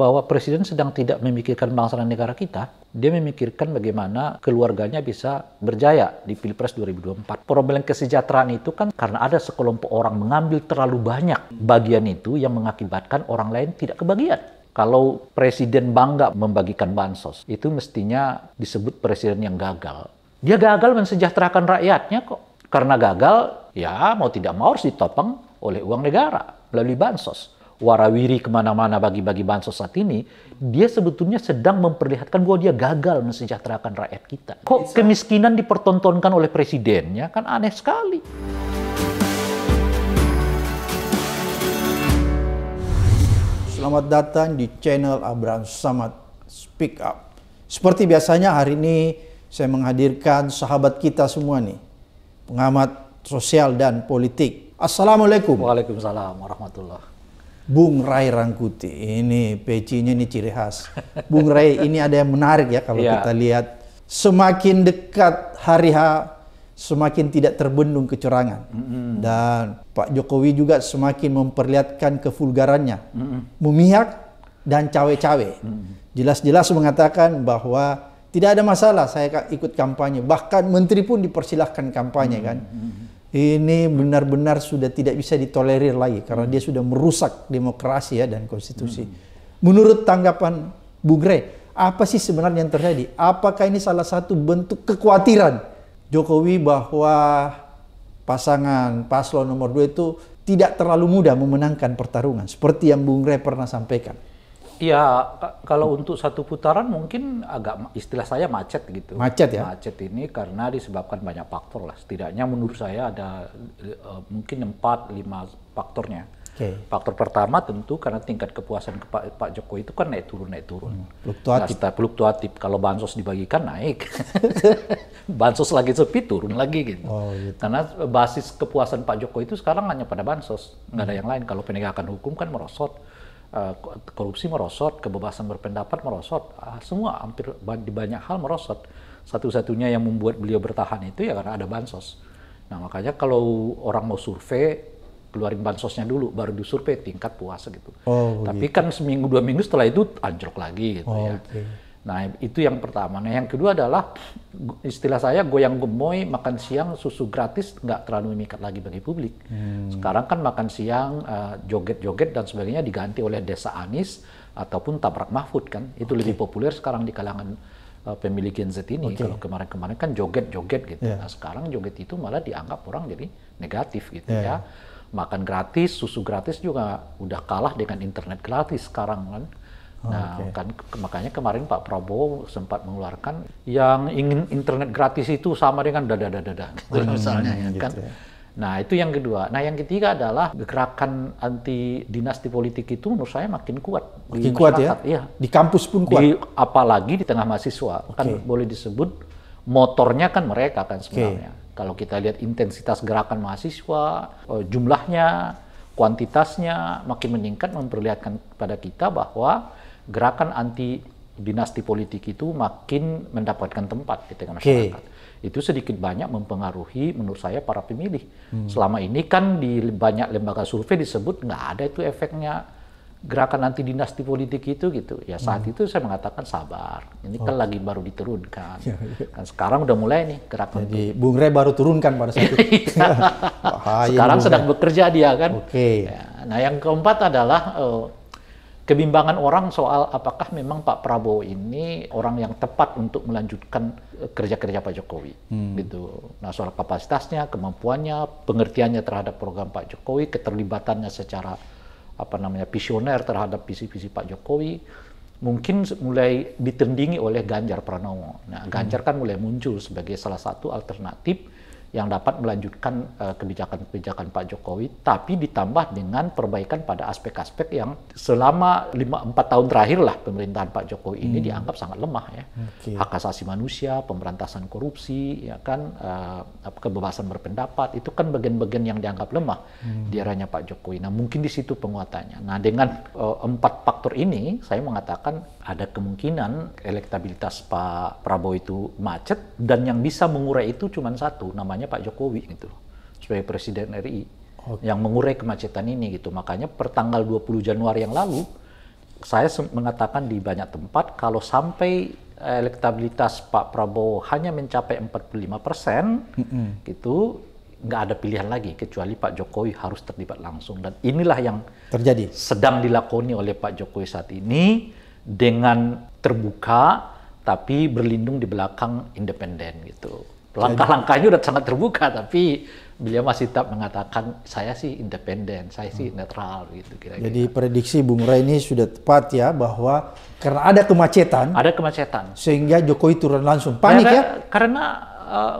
bahwa presiden sedang tidak memikirkan bangsa dan negara kita, dia memikirkan bagaimana keluarganya bisa berjaya di Pilpres 2024. Problem kesejahteraan itu kan karena ada sekelompok orang mengambil terlalu banyak bagian itu yang mengakibatkan orang lain tidak kebagian. Kalau presiden bangga membagikan bansos, itu mestinya disebut presiden yang gagal. Dia gagal mensejahterakan rakyatnya kok. Karena gagal, ya mau tidak mau harus ditopang oleh uang negara melalui bansos warawiri kemana-mana bagi-bagi bansos saat ini, dia sebetulnya sedang memperlihatkan bahwa dia gagal mensejahterakan rakyat kita. Kok kemiskinan dipertontonkan oleh presidennya kan aneh sekali. Selamat datang di channel Abraham Samad Speak Up. Seperti biasanya hari ini saya menghadirkan sahabat kita semua nih, pengamat sosial dan politik. Assalamualaikum. Waalaikumsalam warahmatullahi Bung Rai Rangkuti. Ini pecinya ini ciri khas. Bung Rai ini ada yang menarik ya kalau yeah. kita lihat. Semakin dekat hari H, semakin tidak terbendung kecurangan. Mm -hmm. Dan Pak Jokowi juga semakin memperlihatkan kevulgarannya. Mm -hmm. Memihak dan cawe-cawe. Jelas-jelas mengatakan bahwa tidak ada masalah saya ikut kampanye. Bahkan menteri pun dipersilahkan kampanye mm -hmm. kan ini benar-benar sudah tidak bisa ditolerir lagi karena dia sudah merusak demokrasi ya dan konstitusi. Hmm. Menurut tanggapan Bung Rey, apa sih sebenarnya yang terjadi? Apakah ini salah satu bentuk kekhawatiran Jokowi bahwa pasangan paslon nomor dua itu tidak terlalu mudah memenangkan pertarungan seperti yang Bung Rey pernah sampaikan? Iya, kalau untuk satu putaran mungkin agak istilah saya macet gitu. Macet ya? Macet ini karena disebabkan banyak faktor lah. Setidaknya menurut saya ada uh, mungkin empat lima faktornya. Okay. Faktor pertama tentu karena tingkat kepuasan ke Pak, Pak Jokowi itu kan naik turun naik turun. Hmm. Fluktuatif. Nah, fluktuatif. Kalau bansos dibagikan naik, bansos lagi sepi turun lagi gitu. Oh, gitu. Karena basis kepuasan Pak Jokowi itu sekarang hanya pada bansos, nggak hmm. ada yang lain. Kalau penegakan hukum kan merosot Eh, korupsi merosot, kebebasan berpendapat merosot, ah, semua hampir di banyak hal merosot. Satu-satunya yang membuat beliau bertahan itu ya karena ada bansos. Nah makanya kalau orang mau survei keluarin bansosnya dulu, baru disurvei tingkat puasa gitu. Oh, Tapi gitu. kan seminggu dua minggu setelah itu anjlok lagi gitu ya. oh, ya. Okay. Nah, itu yang pertama. Nah, yang kedua adalah istilah saya goyang gemoy makan siang susu gratis nggak terlalu memikat lagi bagi publik. Hmm. Sekarang kan makan siang eh, joget-joget uh, dan sebagainya diganti oleh Desa Anis ataupun Tabrak Mahfud kan. Itu okay. lebih populer sekarang di kalangan uh, eh, pemilik Gen Z ini. Okay. Kalau kemarin-kemarin kan joget-joget gitu. Yeah. Nah, sekarang joget itu malah dianggap orang jadi negatif gitu yeah. ya. Makan gratis, susu gratis juga udah kalah dengan internet gratis sekarang kan Oh, nah, okay. kan, makanya kemarin Pak Prabowo sempat mengeluarkan yang ingin internet gratis itu sama dengan dada-dada ya, kan? gitu hmm, misalnya gitu kan. Ya. Nah, itu yang kedua. Nah, yang ketiga adalah gerakan anti dinasti politik itu menurut saya makin kuat makin di kuat ya? Iya. Di kampus pun kuat. Di, apalagi di tengah mahasiswa. Okay. Kan boleh disebut motornya kan mereka kan sebenarnya. Okay. Kalau kita lihat intensitas gerakan mahasiswa, e, jumlahnya, kuantitasnya makin meningkat memperlihatkan kepada kita bahwa gerakan anti dinasti politik itu makin mendapatkan tempat di tengah masyarakat. Okay. Itu sedikit banyak mempengaruhi menurut saya para pemilih. Hmm. Selama ini kan di banyak lembaga survei disebut nggak ada itu efeknya gerakan anti dinasti politik itu gitu ya saat hmm. itu saya mengatakan sabar ini oh. kan lagi baru diturunkan ya, ya. kan sekarang udah mulai nih gerakan jadi itu. Bung Rey baru turunkan pada saat itu iya. sekarang sedang bekerja dia kan okay. ya. nah yang keempat adalah uh, kebimbangan orang soal apakah memang Pak Prabowo ini orang yang tepat untuk melanjutkan eh, kerja-kerja Pak Jokowi hmm. gitu. Nah, soal kapasitasnya, kemampuannya, pengertiannya terhadap program Pak Jokowi, keterlibatannya secara apa namanya visioner terhadap visi-visi Pak Jokowi mungkin mulai ditendingi oleh Ganjar Pranowo. Nah, Ganjar hmm. kan mulai muncul sebagai salah satu alternatif yang dapat melanjutkan eh, kebijakan-kebijakan Pak Jokowi, tapi ditambah dengan perbaikan pada aspek-aspek yang selama 5-4 tahun terakhir lah pemerintahan Pak Jokowi ini hmm. dianggap sangat lemah ya. Okay. Hak asasi manusia, pemberantasan korupsi, ya kan uh, kebebasan berpendapat, itu kan bagian-bagian yang dianggap lemah hmm. di eranya Pak Jokowi. Nah mungkin di situ penguatannya. Nah dengan uh, empat faktor ini, saya mengatakan ada kemungkinan elektabilitas Pak Prabowo itu macet dan yang bisa mengurai itu cuma satu namanya Pak Jokowi gitu sebagai presiden RI okay. yang mengurai kemacetan ini gitu makanya pertanggal 20 Januari yang lalu saya mengatakan di banyak tempat kalau sampai elektabilitas Pak Prabowo hanya mencapai 45 persen mm -hmm. gitu nggak ada pilihan lagi kecuali Pak Jokowi harus terlibat langsung dan inilah yang terjadi sedang dilakoni oleh Pak Jokowi saat ini dengan terbuka tapi berlindung di belakang independen gitu. Langkah-langkahnya udah sangat terbuka tapi beliau masih tetap mengatakan saya sih independen, saya sih hmm. netral gitu kira-kira. Jadi prediksi Bung Ray ini sudah tepat ya bahwa karena ada kemacetan, ada kemacetan sehingga Jokowi turun langsung panik karena, ya. Karena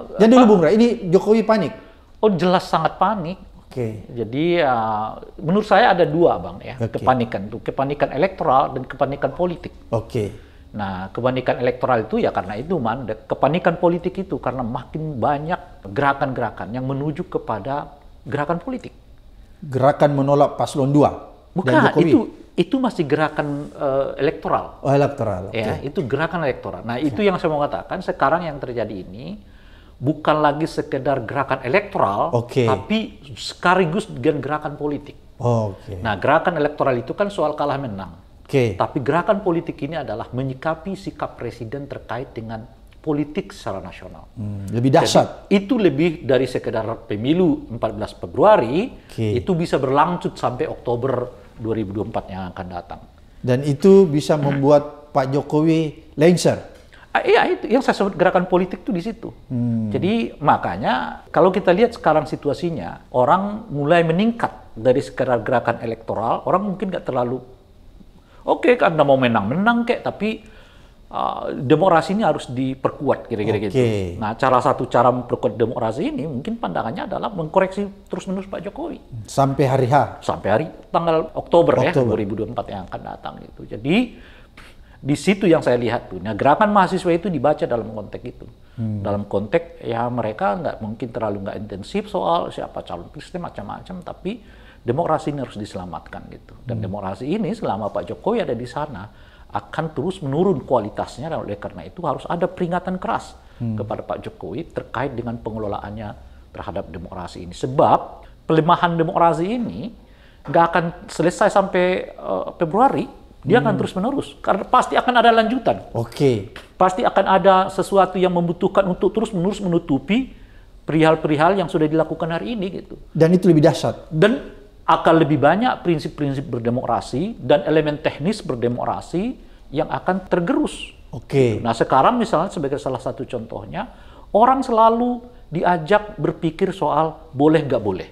uh, eh, Jadi dulu Bung Ray ini Jokowi panik. Oh jelas sangat panik Okay. Jadi uh, menurut saya ada dua bang ya okay. kepanikan itu kepanikan elektoral dan kepanikan politik. Oke. Okay. Nah kepanikan elektoral itu ya karena itu man. Kepanikan politik itu karena makin banyak gerakan-gerakan yang menuju kepada gerakan politik. Gerakan menolak paslon 2 Bukan dan Jokowi. itu itu masih gerakan uh, elektoral. Oh elektoral. Ya, okay. itu gerakan elektoral. Nah itu yang saya mau katakan sekarang yang terjadi ini bukan lagi sekedar gerakan elektoral, okay. tapi sekaligus dengan gerakan politik. Oh, okay. Nah, gerakan elektoral itu kan soal kalah menang. Okay. Tapi gerakan politik ini adalah menyikapi sikap presiden terkait dengan politik secara nasional. Hmm, lebih dahsyat. Jadi, itu lebih dari sekedar pemilu 14 Februari, okay. itu bisa berlanjut sampai Oktober 2024 yang akan datang. Dan itu bisa membuat Pak Jokowi lengser Ah, iya itu yang saya sebut gerakan politik itu di situ. Hmm. Jadi makanya kalau kita lihat sekarang situasinya orang mulai meningkat dari sekedar gerakan elektoral orang mungkin nggak terlalu oke okay, karena mau menang-menang kayak tapi uh, demokrasi ini harus diperkuat kira-kira okay. gitu. Nah cara satu cara memperkuat demokrasi ini mungkin pandangannya adalah mengkoreksi terus-menerus Pak Jokowi. Sampai hari H. Sampai hari tanggal Oktober, ya, Oktober. ya 2024 yang akan datang itu. Jadi di situ yang saya lihat tuh. Nah, gerakan mahasiswa itu dibaca dalam konteks itu. Hmm. Dalam konteks ya mereka nggak mungkin terlalu nggak intensif soal siapa calon presiden macam-macam, tapi demokrasi ini harus diselamatkan gitu. Dan hmm. demokrasi ini selama Pak Jokowi ada di sana akan terus menurun kualitasnya dan oleh karena itu harus ada peringatan keras hmm. kepada Pak Jokowi terkait dengan pengelolaannya terhadap demokrasi ini. Sebab pelemahan demokrasi ini nggak akan selesai sampai uh, Februari dia hmm. akan terus menerus karena pasti akan ada lanjutan. Oke. Okay. Pasti akan ada sesuatu yang membutuhkan untuk terus menerus menutupi perihal-perihal yang sudah dilakukan hari ini gitu. Dan itu lebih dahsyat. Dan akan lebih banyak prinsip-prinsip berdemokrasi dan elemen teknis berdemokrasi yang akan tergerus. Oke. Okay. Gitu. Nah sekarang misalnya sebagai salah satu contohnya orang selalu diajak berpikir soal boleh nggak boleh,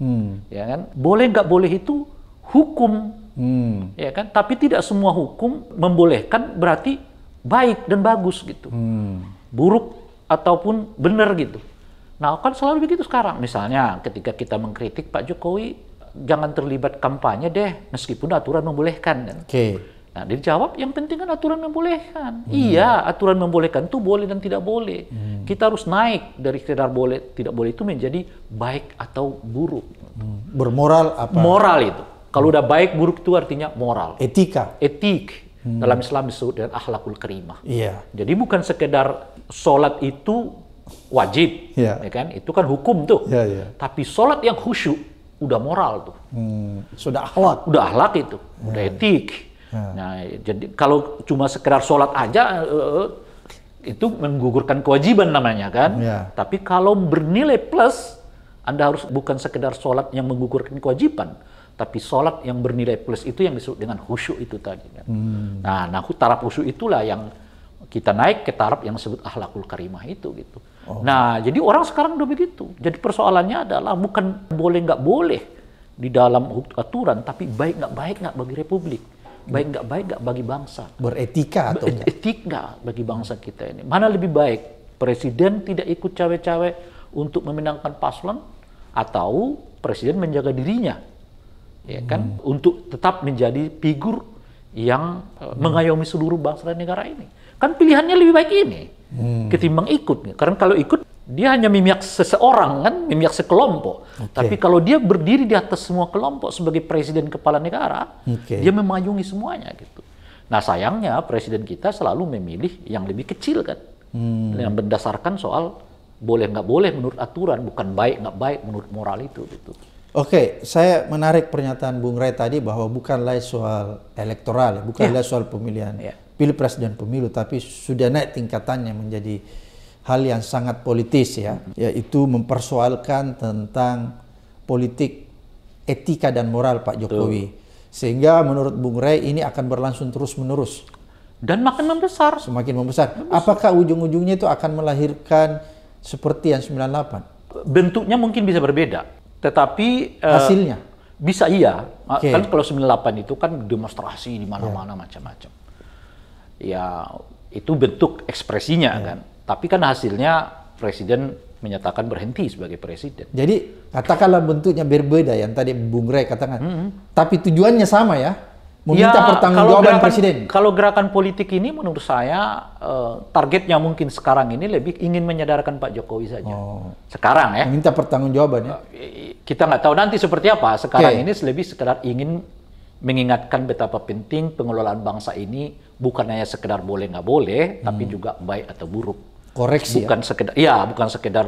hmm. ya kan? Boleh nggak boleh itu hukum Hmm. Ya kan? Tapi tidak semua hukum membolehkan berarti baik dan bagus gitu. Hmm. Buruk ataupun benar gitu. Nah, kan selalu begitu sekarang. Misalnya ketika kita mengkritik Pak Jokowi, jangan terlibat kampanye deh meskipun aturan membolehkan kan. Oke. Okay. Nah, dia jawab yang penting kan aturan membolehkan. Hmm. Iya, aturan membolehkan itu boleh dan tidak boleh. Hmm. Kita harus naik dari sekedar boleh tidak boleh itu menjadi baik atau buruk. Hmm. Bermoral apa? Moral itu. Kalau udah baik buruk itu artinya moral. Etika. Etik. Hmm. Dalam Islam disebut dengan ahlakul karimah. Iya. Yeah. Jadi bukan sekedar sholat itu wajib, yeah. ya kan? Itu kan hukum tuh. Yeah, yeah. Tapi sholat yang khusyuk udah moral tuh. Hmm. Sudah akhlak. Udah akhlak itu. Yeah. Udah iya. etik. Yeah. Nah, jadi kalau cuma sekedar sholat aja eh, eh, itu menggugurkan kewajiban namanya kan. Yeah. Tapi kalau bernilai plus, anda harus bukan sekedar sholat yang menggugurkan kewajiban, tapi sholat yang bernilai plus itu yang disebut dengan khusyuk itu tadi kan. Hmm. Nah, nah taraf khusyuk itulah yang kita naik ke taraf yang disebut ahlakul karimah itu gitu. Oh. Nah, jadi orang sekarang udah begitu. Jadi persoalannya adalah bukan boleh nggak boleh di dalam aturan, tapi baik nggak baik nggak bagi republik, baik nggak baik nggak bagi bangsa. Beretika atau Etik nggak bagi bangsa kita ini. Mana lebih baik presiden tidak ikut cawe-cawe untuk memenangkan paslon atau presiden menjaga dirinya ya kan hmm. untuk tetap menjadi figur yang e, hmm. mengayomi seluruh bangsa dan negara ini kan pilihannya lebih baik ini hmm. ketimbang ikut karena kalau ikut dia hanya memihak seseorang kan memihak sekelompok okay. tapi kalau dia berdiri di atas semua kelompok sebagai presiden kepala negara okay. dia memayungi semuanya gitu nah sayangnya presiden kita selalu memilih yang lebih kecil kan hmm. yang berdasarkan soal boleh nggak boleh menurut aturan bukan baik nggak baik menurut moral itu gitu Oke, okay, saya menarik pernyataan Bung Ray tadi bahwa bukanlah soal elektoral, ya, bukanlah ya. yeah. soal pemilihan yeah. pilpres dan pemilu, tapi sudah naik tingkatannya menjadi hal yang sangat politis ya, mm-hmm. yaitu mempersoalkan tentang politik etika dan moral Pak Jokowi. Tuh. Sehingga menurut Bung Ray ini akan berlangsung terus-menerus dan makin membesar, semakin membesar. membesar. Apakah ujung-ujungnya itu akan melahirkan seperti yang 98? Bentuknya mungkin bisa berbeda tetapi eh, hasilnya bisa iya. Okay. Kan kalau 98 itu kan demonstrasi di mana-mana yeah. macam-macam. Ya itu bentuk ekspresinya yeah. kan. Tapi kan hasilnya presiden menyatakan berhenti sebagai presiden. Jadi katakanlah bentuknya berbeda yang tadi Bung Rey katakan. Mm -hmm. Tapi tujuannya sama ya meminta ya, pertanggungjawaban presiden. Kalau gerakan politik ini menurut saya eh, targetnya mungkin sekarang ini lebih ingin menyadarkan Pak Jokowi saja. Oh. Sekarang ya. minta pertanggungjawaban ya. Eh, kita nggak tahu nanti seperti apa. Sekarang okay. ini lebih sekedar ingin mengingatkan betapa penting pengelolaan bangsa ini bukan hanya sekedar boleh nggak boleh, hmm. tapi juga baik atau buruk. Koreksi. Ya? Bukan ya? sekedar, ya bukan sekedar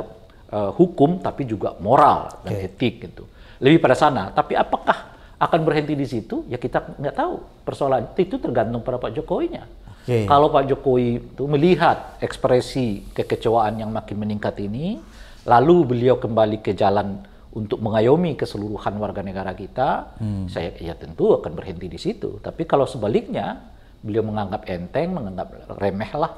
uh, hukum, tapi juga moral dan okay. etik gitu. Lebih pada sana. Tapi apakah akan berhenti di situ, ya kita nggak tahu persoalan itu tergantung pada Pak Jokowinya. Okay. Kalau Pak Jokowi itu melihat ekspresi kekecewaan yang makin meningkat ini, lalu beliau kembali ke jalan untuk mengayomi keseluruhan warga negara kita, hmm. saya ya tentu akan berhenti di situ. Tapi kalau sebaliknya, beliau menganggap enteng, menganggap remeh lah,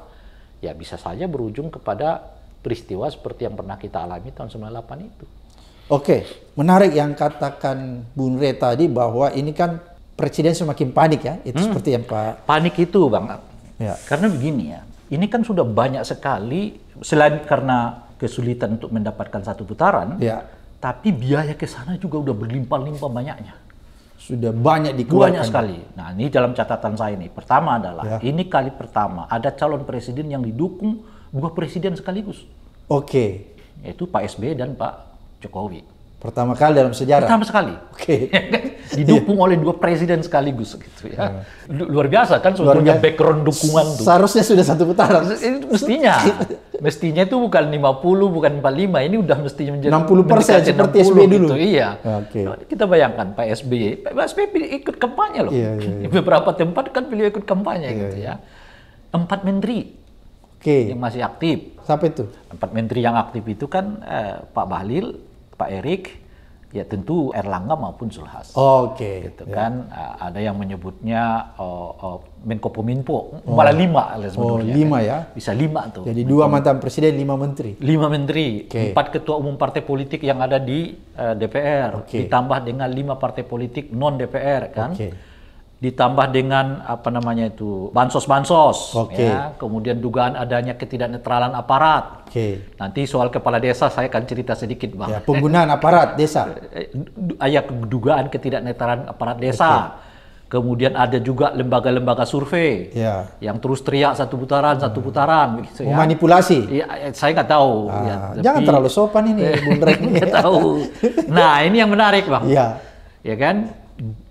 ya bisa saja berujung kepada peristiwa seperti yang pernah kita alami tahun 98 itu. Oke, menarik yang katakan Bung Re tadi bahwa ini kan presiden semakin panik ya. Itu hmm. seperti yang Pak Panik itu, Bang. Ya. Karena begini ya. Ini kan sudah banyak sekali selain karena kesulitan untuk mendapatkan satu putaran, ya. tapi biaya ke sana juga sudah berlimpah-limpah banyaknya. Sudah banyak dikeluarkan. Banyak sekali. Nah, ini dalam catatan saya ini. Pertama adalah ya. ini kali pertama ada calon presiden yang didukung dua presiden sekaligus. Oke. Okay. Yaitu Pak SBY dan Pak Jokowi. Pertama kali dalam sejarah. Pertama sekali. Oke. Okay. Ya Didukung yeah. oleh dua presiden sekaligus gitu ya. Yeah. Luar biasa kan sebetulnya biasa. background dukungan tuh. Seharusnya sudah satu putaran. Mestinya. mestinya itu bukan 50, bukan 45, ini udah mestinya menjadi 60 persen seperti SBY dulu. Gitu, iya. Okay. Nah, kita bayangkan Pak SBY, Pak SBY ikut kampanye loh. Yeah, yeah, yeah. Beberapa tempat kan beliau ikut kampanye yeah, gitu iya. ya. Empat menteri okay. yang masih aktif. Siapa itu? Empat menteri yang aktif itu kan eh, Pak Bahlil, Pak Erik ya tentu Erlangga maupun Zulhas. Oh, Oke. Okay. Gitu yeah. kan ada yang menyebutnya uh, uh, Menko Pominfo oh. malah lima Oh lima kan. ya? Bisa lima tuh. Jadi dua mantan presiden lima menteri. Lima menteri, okay. empat ketua umum partai politik yang ada di uh, eh, DPR, okay. ditambah dengan lima partai politik non DPR kan. Okay ditambah dengan apa namanya itu bansos-bansos, okay. ya, kemudian dugaan adanya ketidaknetralan aparat. Okay. Nanti soal kepala desa saya akan cerita sedikit bang. Ya, penggunaan aparat desa. Ayat eh, eh, eh, dugaan ketidaknetralan aparat desa. Okay. Kemudian ada juga lembaga-lembaga survei ya. yang terus teriak satu putaran, hmm. satu putaran. Gitu, ya. Manipulasi. Ya, saya nggak tahu. Ah, ya, tapi... Jangan terlalu sopan ini, Bung Rek. tahu. Nah, ini yang menarik, Bang. Ya. ya kan?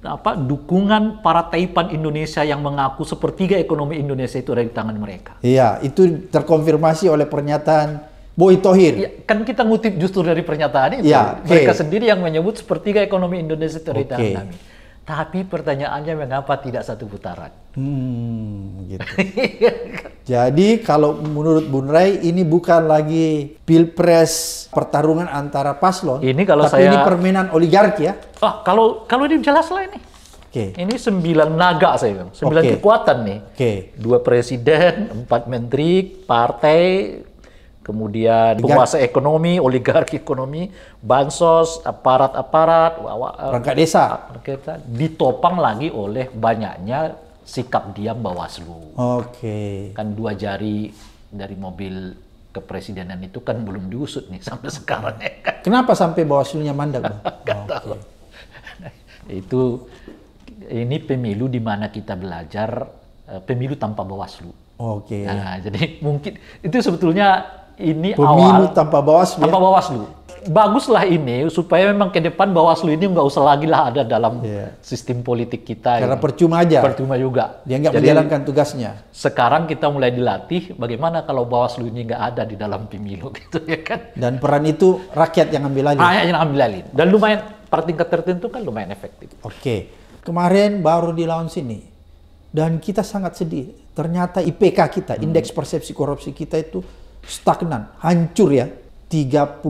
apa dukungan para taipan Indonesia yang mengaku sepertiga ekonomi Indonesia itu ada di tangan mereka. Iya, itu terkonfirmasi oleh pernyataan Boy Tohir. Ya, kan kita ngutip justru dari pernyataan itu. Ya, okay. Mereka sendiri yang menyebut sepertiga ekonomi Indonesia itu ada di tangan kami. Tapi pertanyaannya mengapa tidak satu putaran? Hmm, gitu. Iya kan? Jadi kalau menurut Bun Rai ini bukan lagi pilpres pertarungan antara paslon. Ini kalau tapi saya ini permainan oligarki ya. Oh kalau kalau ini jelas lah ini. Oke. Okay. Ini sembilan naga saya bilang, sembilan okay. kekuatan nih. Oke. Okay. Dua presiden, empat menteri, partai, kemudian penguasa ekonomi, oligarki ekonomi, bansos, aparat-aparat, ah, perangkat desa, ditopang lagi oleh banyaknya sikap diam Bawaslu. Oke. Okay. Kan dua jari dari mobil kepresidenan itu kan belum diusut nih sampai sekarang ya kan. Kenapa sampai Bawaslunya mandek? Gak oh, tahu. Okay. itu ini pemilu di mana kita belajar eh, pemilu tanpa Bawaslu. Oke. Okay. Nah, jadi mungkin itu sebetulnya ini Pemilu awal tanpa Bawaslu. Ya? Tanpa ya? Bawaslu. Baguslah ini supaya memang ke depan Bawaslu ini nggak usah lagi lah ada dalam yeah. sistem politik kita. Karena ini. percuma aja. Percuma juga. Dia nggak menjalankan tugasnya. Sekarang kita mulai dilatih bagaimana kalau Bawaslu ini nggak ada di dalam pemilu gitu ya kan. Dan peran itu rakyat yang ambil alih. Rakyat yang ambil alih. Dan lumayan pada tingkat tertentu kan lumayan efektif. Oke. Okay. Kemarin baru di launch ini dan kita sangat sedih. Ternyata IPK kita, hmm. indeks persepsi korupsi kita itu stagnan, hancur ya. 34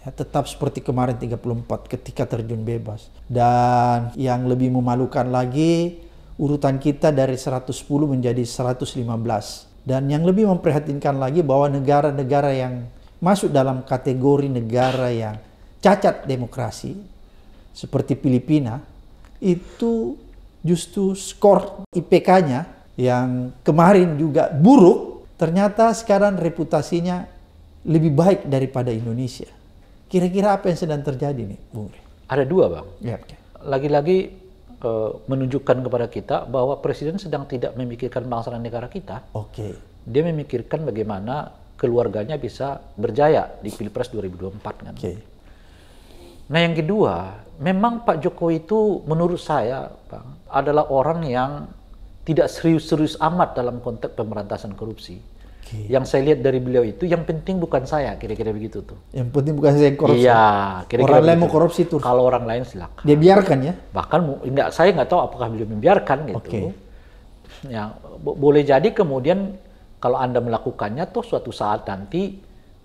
ya, tetap seperti kemarin 34 ketika terjun bebas. Dan yang lebih memalukan lagi urutan kita dari 110 menjadi 115. Dan yang lebih memprihatinkan lagi bahwa negara-negara yang masuk dalam kategori negara yang cacat demokrasi seperti Filipina itu justru skor IPK-nya yang kemarin juga buruk Ternyata sekarang reputasinya lebih baik daripada Indonesia. Kira-kira apa yang sedang terjadi nih, Bung Ada dua, Bang. Ya. Lagi-lagi uh, menunjukkan kepada kita bahwa presiden sedang tidak memikirkan bangsa dan negara kita. Oke. Okay. Dia memikirkan bagaimana keluarganya bisa berjaya di Pilpres 2024 kan. Oke. Okay. Nah, yang kedua, memang Pak Jokowi itu menurut saya, Bang, adalah orang yang tidak serius-serius amat dalam konteks pemberantasan korupsi. Okay. Yang saya lihat dari beliau itu, yang penting bukan saya, kira-kira begitu tuh. Yang penting bukan saya yang korupsi. Iya, kira-kira orang lain mau korupsi tuh. Kalau orang lain silakan. Dia biarkan ya. Bahkan enggak, saya nggak tahu apakah beliau membiarkan gitu. Okay. Ya, bo boleh jadi kemudian kalau anda melakukannya tuh suatu saat nanti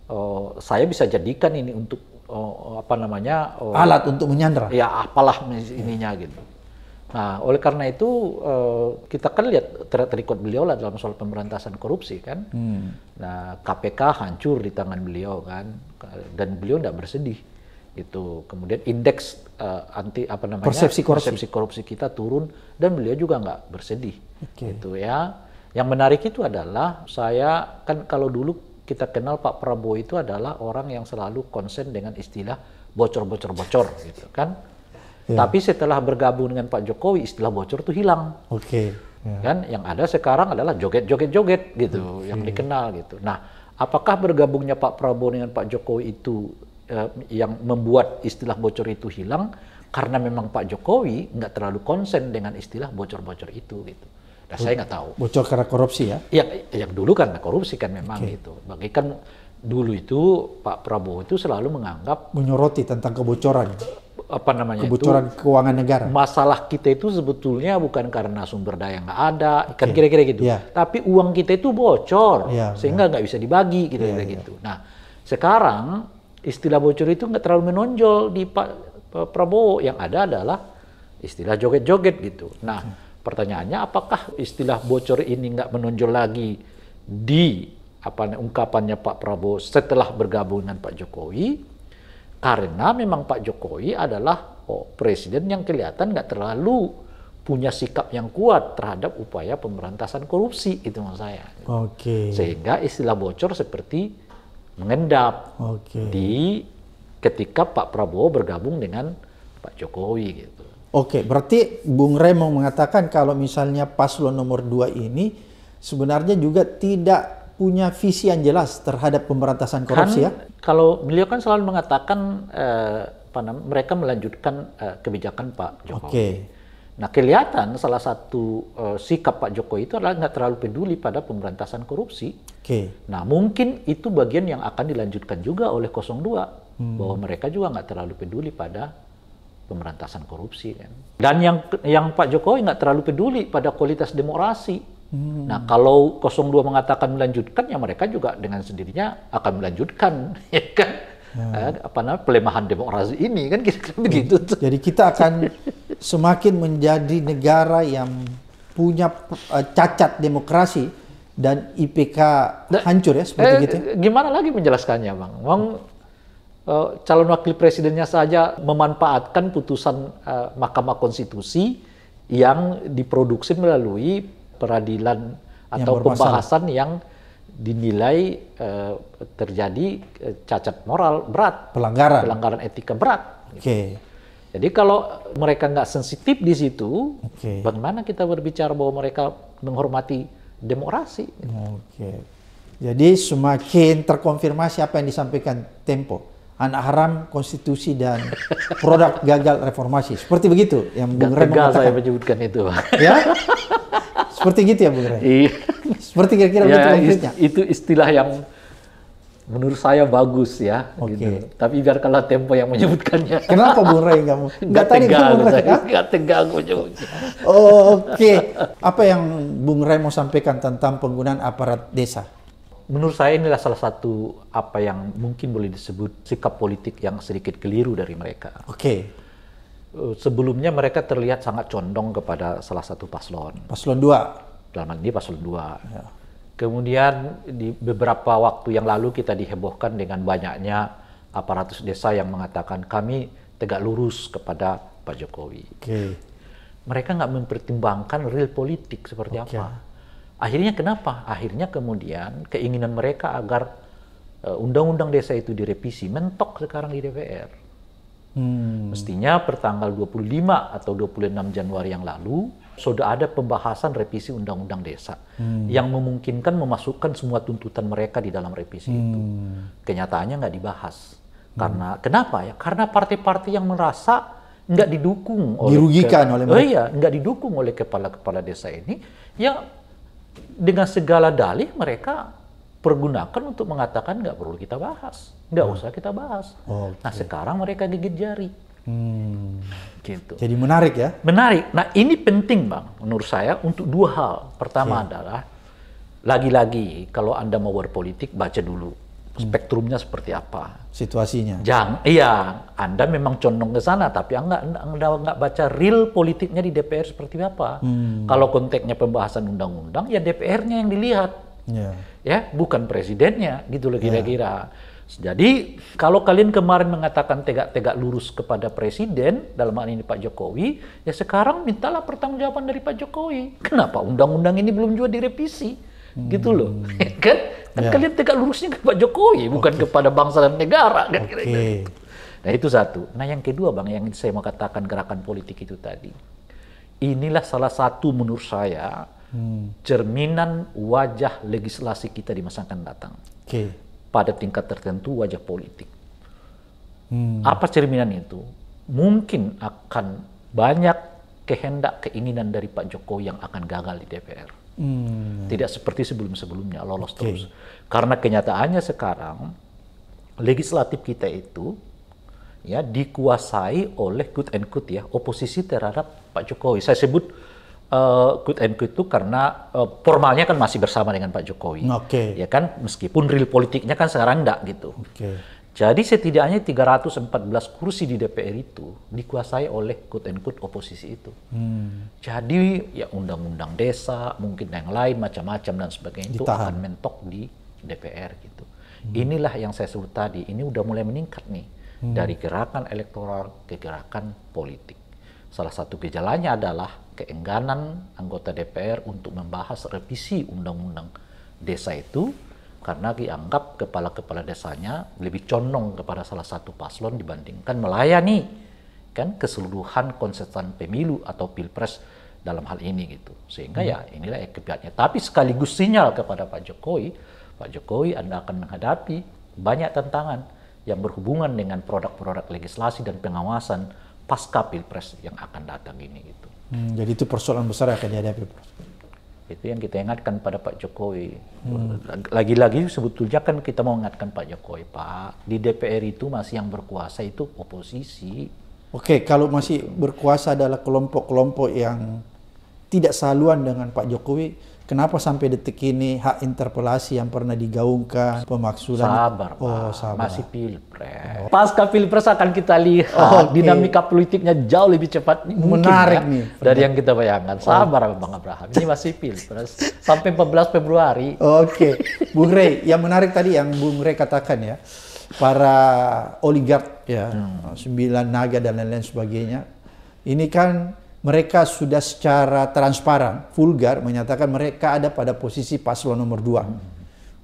uh, saya bisa jadikan ini untuk uh, apa namanya uh, alat untuk menyandra. Ya, apalah ininya gitu. Nah, oleh karena itu eh, kita kan lihat track record beliau lah dalam soal pemberantasan korupsi kan. Hmm. Nah, KPK hancur di tangan beliau kan, dan beliau tidak bersedih itu. Kemudian indeks uh, anti apa namanya persepsi korupsi. persepsi korupsi kita turun dan beliau juga nggak bersedih. Okay. Gitu ya. Yang menarik itu adalah saya kan kalau dulu kita kenal Pak Prabowo itu adalah orang yang selalu konsen dengan istilah bocor-bocor-bocor gitu kan Yeah. Tapi setelah bergabung dengan Pak Jokowi, istilah bocor itu hilang. Oke. Okay. Ya. Yeah. Kan yang ada sekarang adalah joget-joget-joget gitu, okay. yang dikenal gitu. Nah, apakah bergabungnya Pak Prabowo dengan Pak Jokowi itu eh, yang membuat istilah bocor itu hilang? Karena memang Pak Jokowi nggak terlalu konsen dengan istilah bocor-bocor itu gitu. Nah, saya nggak tahu. Bocor karena korupsi ya? Ya, yang dulu kan, korupsi kan memang okay. gitu. Bagi kan dulu itu Pak Prabowo itu selalu menganggap menyoroti tentang kebocoran apa namanya kebocoran itu, keuangan negara. Masalah kita itu sebetulnya bukan karena sumber daya nggak ada, okay. kan kira-kira gitu. Yeah. Tapi uang kita itu bocor, yeah, sehingga nggak yeah. bisa dibagi gitu yeah, yeah. gitu. Nah, sekarang istilah bocor itu nggak terlalu menonjol di Pak, Pak Prabowo. Yang ada adalah istilah joget-joget gitu. Nah, okay. pertanyaannya apakah istilah bocor ini nggak menonjol lagi di apa ungkapannya Pak Prabowo setelah bergabung dengan Pak Jokowi? Karena memang Pak Jokowi adalah oh, presiden yang kelihatan nggak terlalu punya sikap yang kuat terhadap upaya pemberantasan korupsi itu maksud saya. Oke. Okay. Sehingga istilah bocor seperti mengendap okay. di ketika Pak Prabowo bergabung dengan Pak Jokowi gitu. Oke, okay, berarti Bung Rey mau mengatakan kalau misalnya paslon nomor 2 ini sebenarnya juga tidak punya visi yang jelas terhadap pemberantasan korupsi kan, ya? kalau beliau kan selalu mengatakan eh, apa namanya, mereka melanjutkan eh, kebijakan Pak Jokowi. Okay. Nah kelihatan salah satu eh, sikap Pak Jokowi itu adalah nggak terlalu peduli pada pemberantasan korupsi. Okay. Nah mungkin itu bagian yang akan dilanjutkan juga oleh 02 hmm. bahwa mereka juga nggak terlalu peduli pada pemberantasan korupsi kan. Dan yang yang Pak Jokowi nggak terlalu peduli pada kualitas demokrasi Hmm. Nah, kalau 02 mengatakan melanjutkan, ya mereka juga dengan sendirinya akan melanjutkan, ya kan? Hmm. Eh, apa namanya pelemahan demokrasi ini kan gitu, kira-kira kan begitu. Tuh. Jadi kita akan semakin menjadi negara yang punya eh, cacat demokrasi dan IPK nah, hancur ya seperti eh, gitu. Ya? Gimana lagi menjelaskannya, Bang? Bang uh, calon wakil presidennya saja memanfaatkan putusan uh, Mahkamah Konstitusi yang diproduksi melalui peradilan atau yang pembahasan yang dinilai uh, terjadi eh, cacat moral berat, pelanggaran, pelanggaran etika berat. Oke. Okay. Jadi kalau mereka nggak sensitif di situ, okay. bagaimana kita berbicara bahwa mereka menghormati demokrasi? Oke. Okay. Jadi semakin terkonfirmasi apa yang disampaikan Tempo, anak haram, konstitusi dan produk gagal reformasi. Seperti begitu yang Bung Ren mengatakan. saya menyebutkan itu. Ya? Seperti gitu ya, Bu Iya. Seperti kira-kira ya, konkretnya. Itu istilah yang menurut saya bagus ya. Okay. Gitu. Tapi biarkanlah Tempo yang menyebutkannya. Kenapa Bung Ray kamu? Nggak tegang, Bung Ray, nggak tegang Oh, Oke. Apa yang Bung Ray mau sampaikan tentang penggunaan aparat desa? Menurut saya inilah salah satu apa yang mungkin boleh disebut sikap politik yang sedikit keliru dari mereka. Oke. Okay. Eh, sebelumnya mereka terlihat sangat condong kepada salah satu paslon. Paslon 2. Dalam ini paslon dua. Ya. Kemudian di beberapa waktu yang lalu kita dihebohkan dengan banyaknya aparatus desa yang mengatakan kami tegak lurus kepada Pak Jokowi. Okay. Mereka nggak mempertimbangkan real politik seperti okay. apa. Akhirnya kenapa? Akhirnya kemudian keinginan mereka agar eh, undang-undang desa itu direvisi mentok sekarang di DPR Hmm. Mestinya pertanggal 25 atau 26 Januari yang lalu sudah ada pembahasan revisi undang-undang desa hmm. yang memungkinkan memasukkan semua tuntutan mereka di dalam revisi hmm. itu. Kenyataannya nggak dibahas. Hmm. Karena kenapa ya? Karena partai-partai yang merasa nggak didukung oleh dirugikan ke, oleh oh mereka. Oh iya, nggak didukung oleh kepala-kepala desa ini ya dengan segala dalih mereka pergunakan untuk mengatakan nggak perlu kita bahas nggak usah kita bahas. Okay. Nah sekarang mereka gigit jari. Hmm. Gitu. Jadi menarik ya? Menarik. Nah ini penting bang, menurut saya untuk dua hal. Pertama okay. Iya. adalah lagi-lagi kalau anda mau berpolitik baca dulu spektrumnya hmm. seperti apa. Situasinya. Jangan, iya. Anda memang condong ke sana, tapi anda nggak baca real politiknya di DPR seperti apa. Hmm. Kalau konteksnya pembahasan undang-undang, ya DPR-nya yang dilihat. Yeah. Ya, bukan presidennya gitu loh iya. kira-kira. Yeah jadi kalau kalian kemarin mengatakan tegak-tegak lurus kepada presiden dalam hal ini Pak Jokowi, ya sekarang mintalah pertanggungjawaban dari Pak Jokowi. Kenapa undang-undang ini belum juga direvisi? Hmm. Gitu loh. Hmm. Ya kan? kan? ya. kalian tegak lurusnya ke Pak Jokowi, bukan kepada bangsa dan negara kan Okay. Nah, itu satu. Nah, yang kedua Bang, yang saya mau katakan gerakan politik itu tadi. Inilah salah satu menurut saya hmm. cerminan wajah legislasi kita di masa akan datang. Okay pada tingkat tertentu wajah politik. Hmm. Apa cerminan itu? Mungkin akan banyak kehendak keinginan dari Pak Jokowi yang akan gagal di DPR. Hmm. Tidak seperti sebelum-sebelumnya lolos okay. terus. Karena kenyataannya sekarang legislatif kita itu ya dikuasai oleh good and good ya oposisi terhadap Pak Jokowi. Saya sebut uh, good and good itu karena uh, formalnya kan masih bersama dengan Pak Jokowi. Oke. Okay. Ya kan meskipun real politiknya kan sekarang enggak gitu. Oke. Okay. Jadi setidaknya 314 kursi di DPR itu dikuasai oleh quote and quote oposisi itu. Hmm. Jadi ya undang-undang desa, mungkin yang lain macam-macam dan sebagainya Ditahan. itu akan mentok di DPR gitu. Hmm. Inilah yang saya sebut tadi, ini udah mulai meningkat nih hmm. dari gerakan elektoral ke gerakan politik. Salah satu gejalanya adalah keengganan anggota DPR untuk membahas revisi undang-undang desa itu karena dianggap kepala-kepala desanya lebih condong kepada salah satu paslon dibandingkan melayani kan keseluruhan konsisten pemilu atau pilpres dalam hal ini gitu. Sehingga ya hmm. ya inilah kebiasaannya Tapi sekaligus sinyal kepada Pak Jokowi, Pak Jokowi Anda akan menghadapi banyak tantangan yang berhubungan dengan produk-produk legislasi dan pengawasan pasca pilpres yang akan datang ini gitu. Hmm, jadi itu persoalan besar yang akan dihadapi. Itu yang kita ingatkan pada Pak Jokowi. Hmm. Lagi-lagi hmm. sebetulnya kan kita mau ingatkan Pak Jokowi, Pak, di DPR itu masih yang berkuasa itu oposisi. Oke, kalau masih berkuasa adalah kelompok-kelompok yang tidak saluan dengan Pak Jokowi, Kenapa sampai detik ini hak interpelasi yang pernah digaungkan pemaksulan? Sabar, oh, sabar. masih pilpres. Oh. Pasca pilpres akan kita lihat oh, okay. dinamika politiknya jauh lebih cepat mungkin menarik ya, nih dari yang kita bayangkan. Oh. Sabar, oh. Bang Abraham. Ini masih pilpres sampai 14 Februari. Oke, okay. Bung Rey, yang menarik tadi yang Bung Rey katakan ya, para oligark ya, hmm. sembilan naga dan lain-lain sebagainya. Ini kan mereka sudah secara transparan, vulgar menyatakan mereka ada pada posisi paslon nomor dua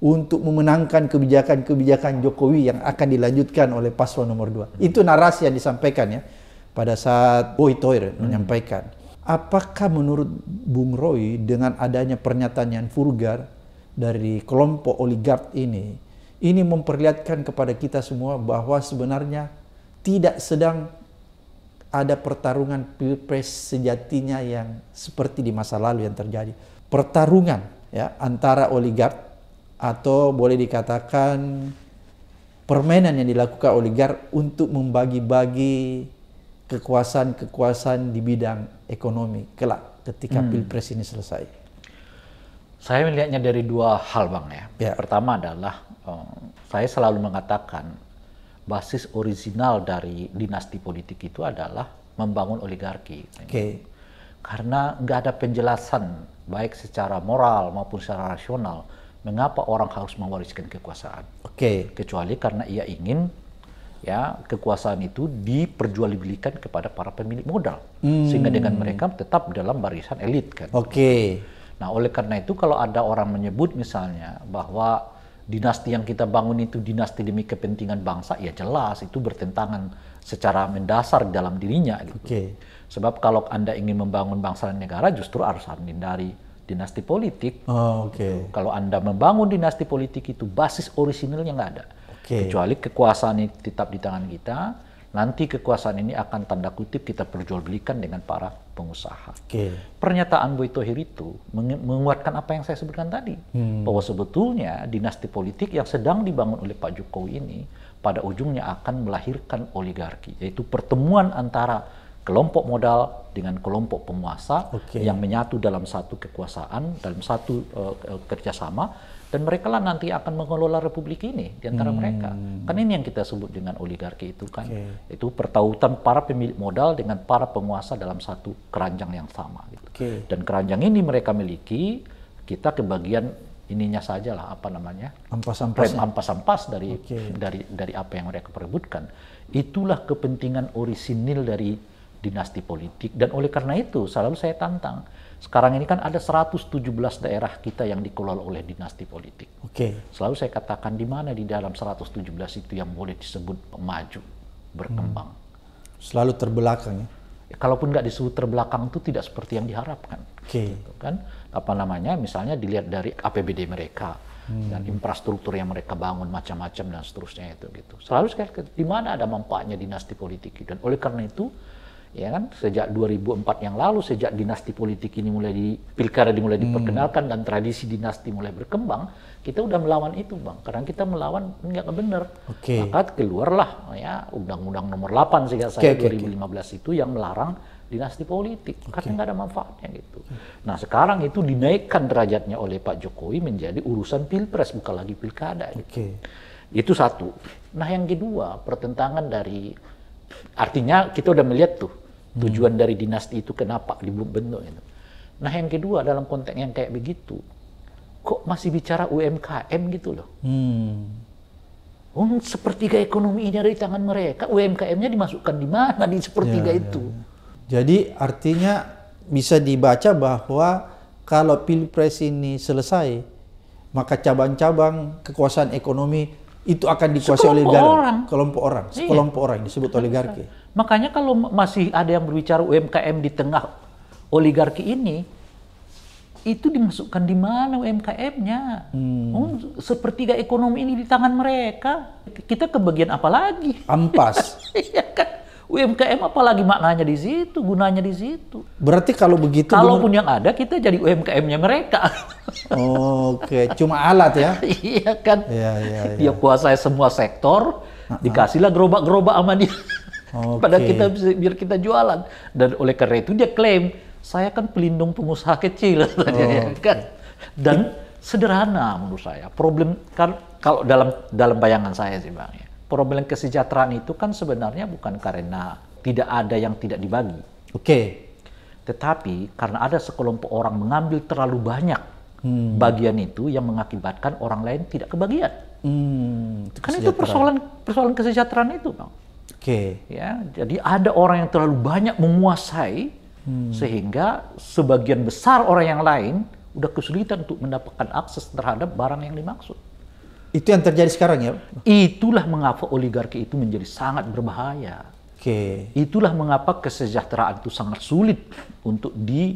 untuk memenangkan kebijakan-kebijakan Jokowi yang akan dilanjutkan oleh paslon nomor dua. Itu narasi yang disampaikan ya pada saat Boy Toir hmm. menyampaikan. Apakah menurut Bung Roy dengan adanya pernyataan yang vulgar dari kelompok oligark ini, ini memperlihatkan kepada kita semua bahwa sebenarnya tidak sedang ada pertarungan pilpres sejatinya yang seperti di masa lalu yang terjadi. Pertarungan ya antara oligark atau boleh dikatakan permainan yang dilakukan oligark untuk membagi-bagi kekuasaan-kekuasaan di bidang ekonomi kelak ketika hmm. pilpres ini selesai. Saya melihatnya dari dua hal, bang ya. ya. Pertama adalah um, saya selalu mengatakan basis original dari dinasti politik itu adalah membangun oligarki. Oke. Okay. Karena nggak ada penjelasan baik secara moral maupun secara rasional mengapa orang harus mewariskan kekuasaan. Oke. Okay. Kecuali karena ia ingin ya kekuasaan itu diperjualbelikan kepada para pemilik modal hmm. sehingga dengan mereka tetap dalam barisan elit kan. Oke. Okay. Nah oleh karena itu kalau ada orang menyebut misalnya bahwa dinasti yang kita bangun itu dinasti demi kepentingan bangsa, ya jelas itu bertentangan secara mendasar dalam dirinya. Gitu. Okay. Sebab kalau Anda ingin membangun bangsa dan negara justru harus menghindari dinasti politik. Oh, okay. gitu. Kalau Anda membangun dinasti politik itu basis orisinilnya nggak ada. Okay. Kecuali kekuasaan ini tetap di tangan kita, Nanti kekuasaan ini akan tanda kutip kita perjualbelikan dengan para pengusaha. Okay. Pernyataan Boy Tohir itu menguatkan apa yang saya sebutkan tadi, hmm. bahwa sebetulnya dinasti politik yang sedang dibangun oleh Pak Jokowi ini pada ujungnya akan melahirkan oligarki, yaitu pertemuan antara kelompok modal dengan kelompok penguasa okay. yang menyatu dalam satu kekuasaan, dalam satu uh, kerjasama dan mereka lah nanti akan mengelola republik ini di antara hmm. mereka. Kan ini yang kita sebut dengan oligarki itu kan. Okay. Itu pertautan para pemilik modal dengan para penguasa dalam satu keranjang yang sama gitu. Okay. Dan keranjang ini mereka miliki, kita kebagian ininya saja lah apa namanya? ampas-ampas ampas-ampas dari okay. dari dari apa yang mereka perebutkan. Itulah kepentingan orisinil dari dinasti politik dan oleh karena itu selalu saya tantang sekarang ini kan ada 117 daerah kita yang dikelola oleh dinasti politik. Oke. Okay. Selalu saya katakan di mana di dalam 117 itu yang boleh disebut maju, berkembang. Hmm. Selalu terbelakang ya? ya. Kalaupun nggak disebut terbelakang itu tidak seperti yang diharapkan. Oke. Okay. Gitu kan apa namanya misalnya dilihat dari APBD mereka hmm. dan infrastruktur yang mereka bangun macam-macam dan seterusnya itu gitu. Selalu sekali di mana ada manfaatnya dinasti politik itu dan oleh karena itu ya kan sejak 2004 yang lalu sejak dinasti politik ini mulai di pilkada dimulai hmm. diperkenalkan dan tradisi dinasti mulai berkembang kita udah melawan itu bang karena kita melawan nggak benar okay. maka keluarlah ya undang-undang nomor 8 sejak okay, saya okay, 2015 okay. itu yang melarang dinasti politik okay. karena nggak ada manfaatnya gitu nah sekarang itu dinaikkan derajatnya oleh Pak Jokowi menjadi urusan pilpres bukan lagi pilkada gitu. itu satu nah yang kedua pertentangan dari artinya kita udah melihat tuh Hmm. Tujuan dari dinasti itu kenapa dibentuk itu. Nah yang kedua dalam konteks yang kayak begitu, kok masih bicara UMKM gitu loh. Hmm. Um, sepertiga ekonomi ini ada di tangan mereka, UMKM-nya dimasukkan di mana di sepertiga ya, itu. Ya, ya. Jadi artinya bisa dibaca bahwa kalau pilpres ini selesai, maka cabang-cabang kekuasaan ekonomi itu akan dikuasai oleh orang. kelompok orang, iya. sekelompok iya. orang disebut oligarki. Makanya kalau masih ada yang berbicara UMKM di tengah oligarki ini, itu dimasukkan di mana UMKM-nya? Hmm. Oh, sepertiga ekonomi ini di tangan mereka. Kita kebagian apa lagi? Ampas. ya kan? UMKM apalagi maknanya di situ, gunanya di situ. Berarti kalau begitu kalaupun bener... yang ada kita jadi UMKM-nya mereka. Oh, Oke, okay. cuma alat ya. iya kan. Iya, iya, iya. Dia kuasai semua sektor, uh-huh. dikasihlah gerobak-gerobak sama dia. Okay. Pada kita biar kita jualan dan oleh karena itu dia klaim saya kan pelindung pengusaha kecil oh, ya, kan. Dan sederhana menurut saya. Problem kan kalau dalam dalam bayangan saya sih Bang ya problem kesejahteraan itu kan sebenarnya bukan karena tidak ada yang tidak dibagi. Oke. Tetapi karena ada sekelompok orang mengambil terlalu banyak hmm. bagian itu yang mengakibatkan orang lain tidak kebagian. Hmm, itu kan itu persoalan persoalan kesejahteraan itu, Bang. Oke. Ya, jadi ada orang yang terlalu banyak menguasai hmm. sehingga sebagian besar orang yang lain udah kesulitan untuk mendapatkan akses terhadap barang yang dimaksud. Itu yang terjadi sekarang ya? Itulah mengapa oligarki itu menjadi sangat berbahaya. Oke. Okay. Itulah mengapa kesejahteraan itu sangat sulit untuk di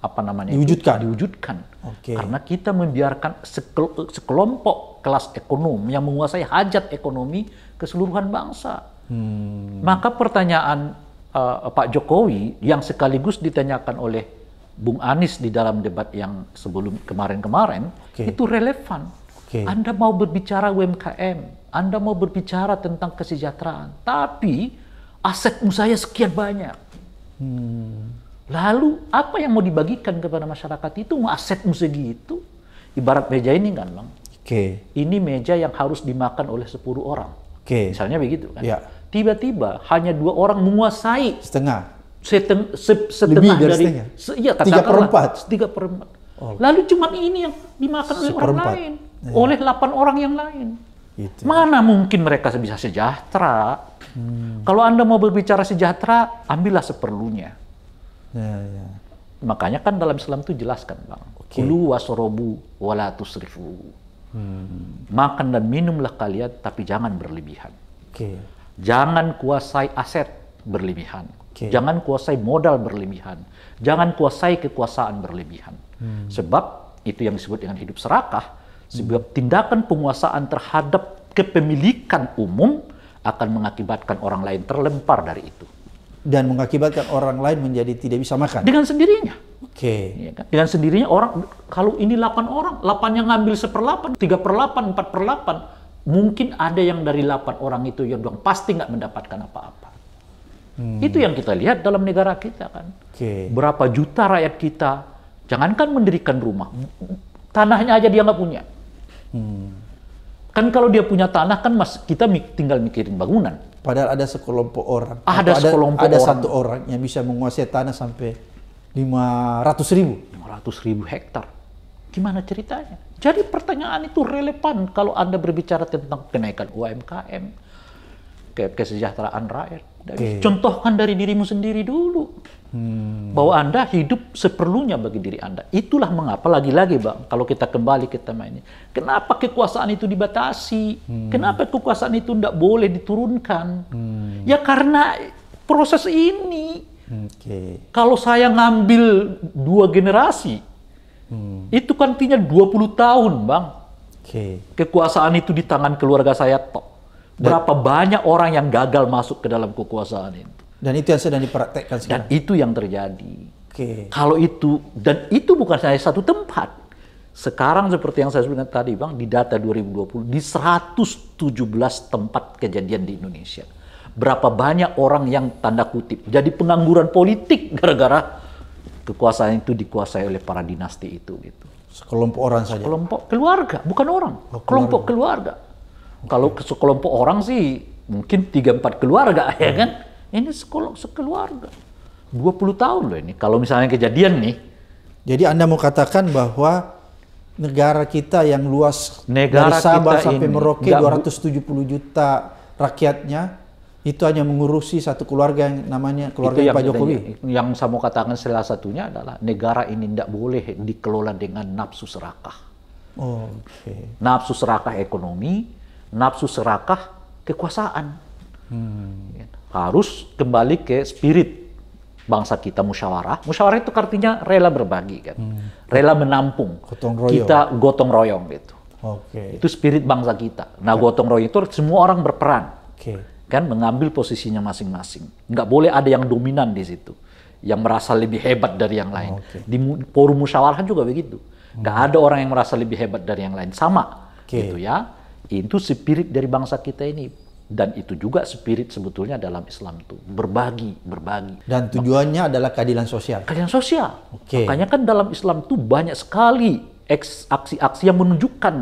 apa namanya diwujudkan. Itu, diwujudkan. Okay. Karena kita membiarkan sekel, sekelompok kelas ekonom yang menguasai hajat ekonomi keseluruhan bangsa. Hmm. Maka pertanyaan uh, Pak Jokowi yang sekaligus ditanyakan oleh Bung Anies di dalam debat yang sebelum kemarin-kemarin okay. itu relevan Okay. Anda mau berbicara UMKM, Anda mau berbicara tentang kesejahteraan, tapi asetmu saya sekian banyak. Hmm. Lalu apa yang mau dibagikan kepada masyarakat itu mau asetmu segitu? Ibarat meja ini kan, Bang. Oke. Okay. Ini meja yang harus dimakan oleh 10 orang. Oke. Okay. Misalnya begitu kan. Ya. Tiba-tiba hanya dua orang menguasai setengah seteng, se, setengah Lebih dari, dari setengah. Se, ya, tiga perempat. Tiga perempat. Oh. Lalu cuma ini yang dimakan oleh orang lain ya. oleh delapan orang yang lain. Gitu. Mana mungkin mereka bisa sejahtera? Hmm. Kalau Anda mau berbicara sejahtera, ambillah seperlunya. Ya, ya. Makanya kan dalam Islam itu jelaskan, Bang. Okay. Kulu wasorobu wala tusrifu. Hmm. Makan dan minumlah kalian, tapi jangan berlebihan. Okay. Jangan kuasai aset berlebihan. Okay. Jangan kuasai modal berlebihan. Jangan kuasai kekuasaan berlebihan. Hmm. Sebab itu yang disebut dengan hidup serakah Sebab tindakan penguasaan terhadap kepemilikan umum akan mengakibatkan orang lain terlempar dari itu. Dan mengakibatkan orang lain menjadi tidak bisa makan. Dengan sendirinya. Oke. Okay. Ya kan? Dengan sendirinya orang, kalau ini 8 orang, 8 yang ngambil seperlapan, tiga per empat perlapan mungkin ada yang dari 8 orang itu yang doang pasti nggak mendapatkan apa-apa. Hmm. Itu yang kita lihat dalam negara kita kan. Okay. Berapa juta rakyat kita, jangankan mendirikan rumah, tanahnya aja dia nggak punya. Hmm. Kan kalau dia punya tanah kan mas kita tinggal mikirin bangunan. Padahal ada sekelompok orang. Ah, ada sekelompok ada orang. satu orang yang bisa menguasai tanah sampai 500 ribu. 500 ribu hektar. Gimana ceritanya? Jadi pertanyaan itu relevan kalau Anda berbicara tentang kenaikan UMKM, ke kesejahteraan rakyat. Okay. Contohkan dari dirimu sendiri dulu. Hmm. Bahwa Anda hidup seperlunya bagi diri Anda. Itulah mengapa lagi-lagi Bang, kalau kita kembali ke tema ini. Kenapa kekuasaan itu dibatasi? Hmm. Kenapa kekuasaan itu tidak boleh diturunkan? Hmm. Ya karena proses ini. Okay. Kalau saya ngambil dua generasi, hmm. itu kan artinya 20 tahun Bang. Okay. Kekuasaan itu di tangan keluarga saya tok. Berapa banyak orang yang gagal masuk ke dalam kekuasaan ini? Dan itu yang sedang dipraktekkan sekarang. Dan itu yang terjadi. Okay. Kalau itu dan itu bukan hanya satu tempat. Sekarang seperti yang saya sebutkan tadi Bang, di data 2020 di 117 tempat kejadian di Indonesia. Berapa banyak orang yang tanda kutip jadi pengangguran politik gara-gara kekuasaan itu dikuasai oleh para dinasti itu gitu. Sekelompok orang saja. Sekelompok keluarga, bukan orang. Oh, keluarga. Kelompok keluarga. Okay. Kalau sekelompok orang sih mungkin tiga empat keluarga ya kan. Ini sekolah sekeluarga. 20 tahun loh ini. Kalau misalnya kejadian nih. Jadi Anda mau katakan bahwa negara kita yang luas negara dari Sabah sampai ini, Merauke 270 juta rakyatnya itu hanya mengurusi satu keluarga yang namanya keluarga yang Pak Jokowi. Yang saya mau katakan salah satunya adalah negara ini tidak boleh dikelola dengan nafsu serakah. Oh, okay. Nafsu serakah ekonomi, nafsu serakah kekuasaan. Hmm. Ya harus kembali ke spirit bangsa kita musyawarah. Musyawarah itu artinya rela berbagi kan, hmm. rela menampung, gotong royong. kita gotong royong gitu. Okay. Itu spirit bangsa kita. Nah okay. Ya. gotong royong itu semua orang berperan, okay. kan mengambil posisinya masing-masing. Nggak boleh ada yang dominan di situ, yang merasa lebih hebat dari yang lain. Okay. Di forum musyawarah juga begitu. Hmm. ada orang yang merasa lebih hebat dari yang lain, sama okay. gitu ya. Itu spirit dari bangsa kita ini dan itu juga spirit sebetulnya dalam Islam tuh berbagi berbagi dan tujuannya Maka, adalah keadilan sosial keadilan sosial okay. makanya kan dalam Islam tuh banyak sekali aksi-aksi yang menunjukkan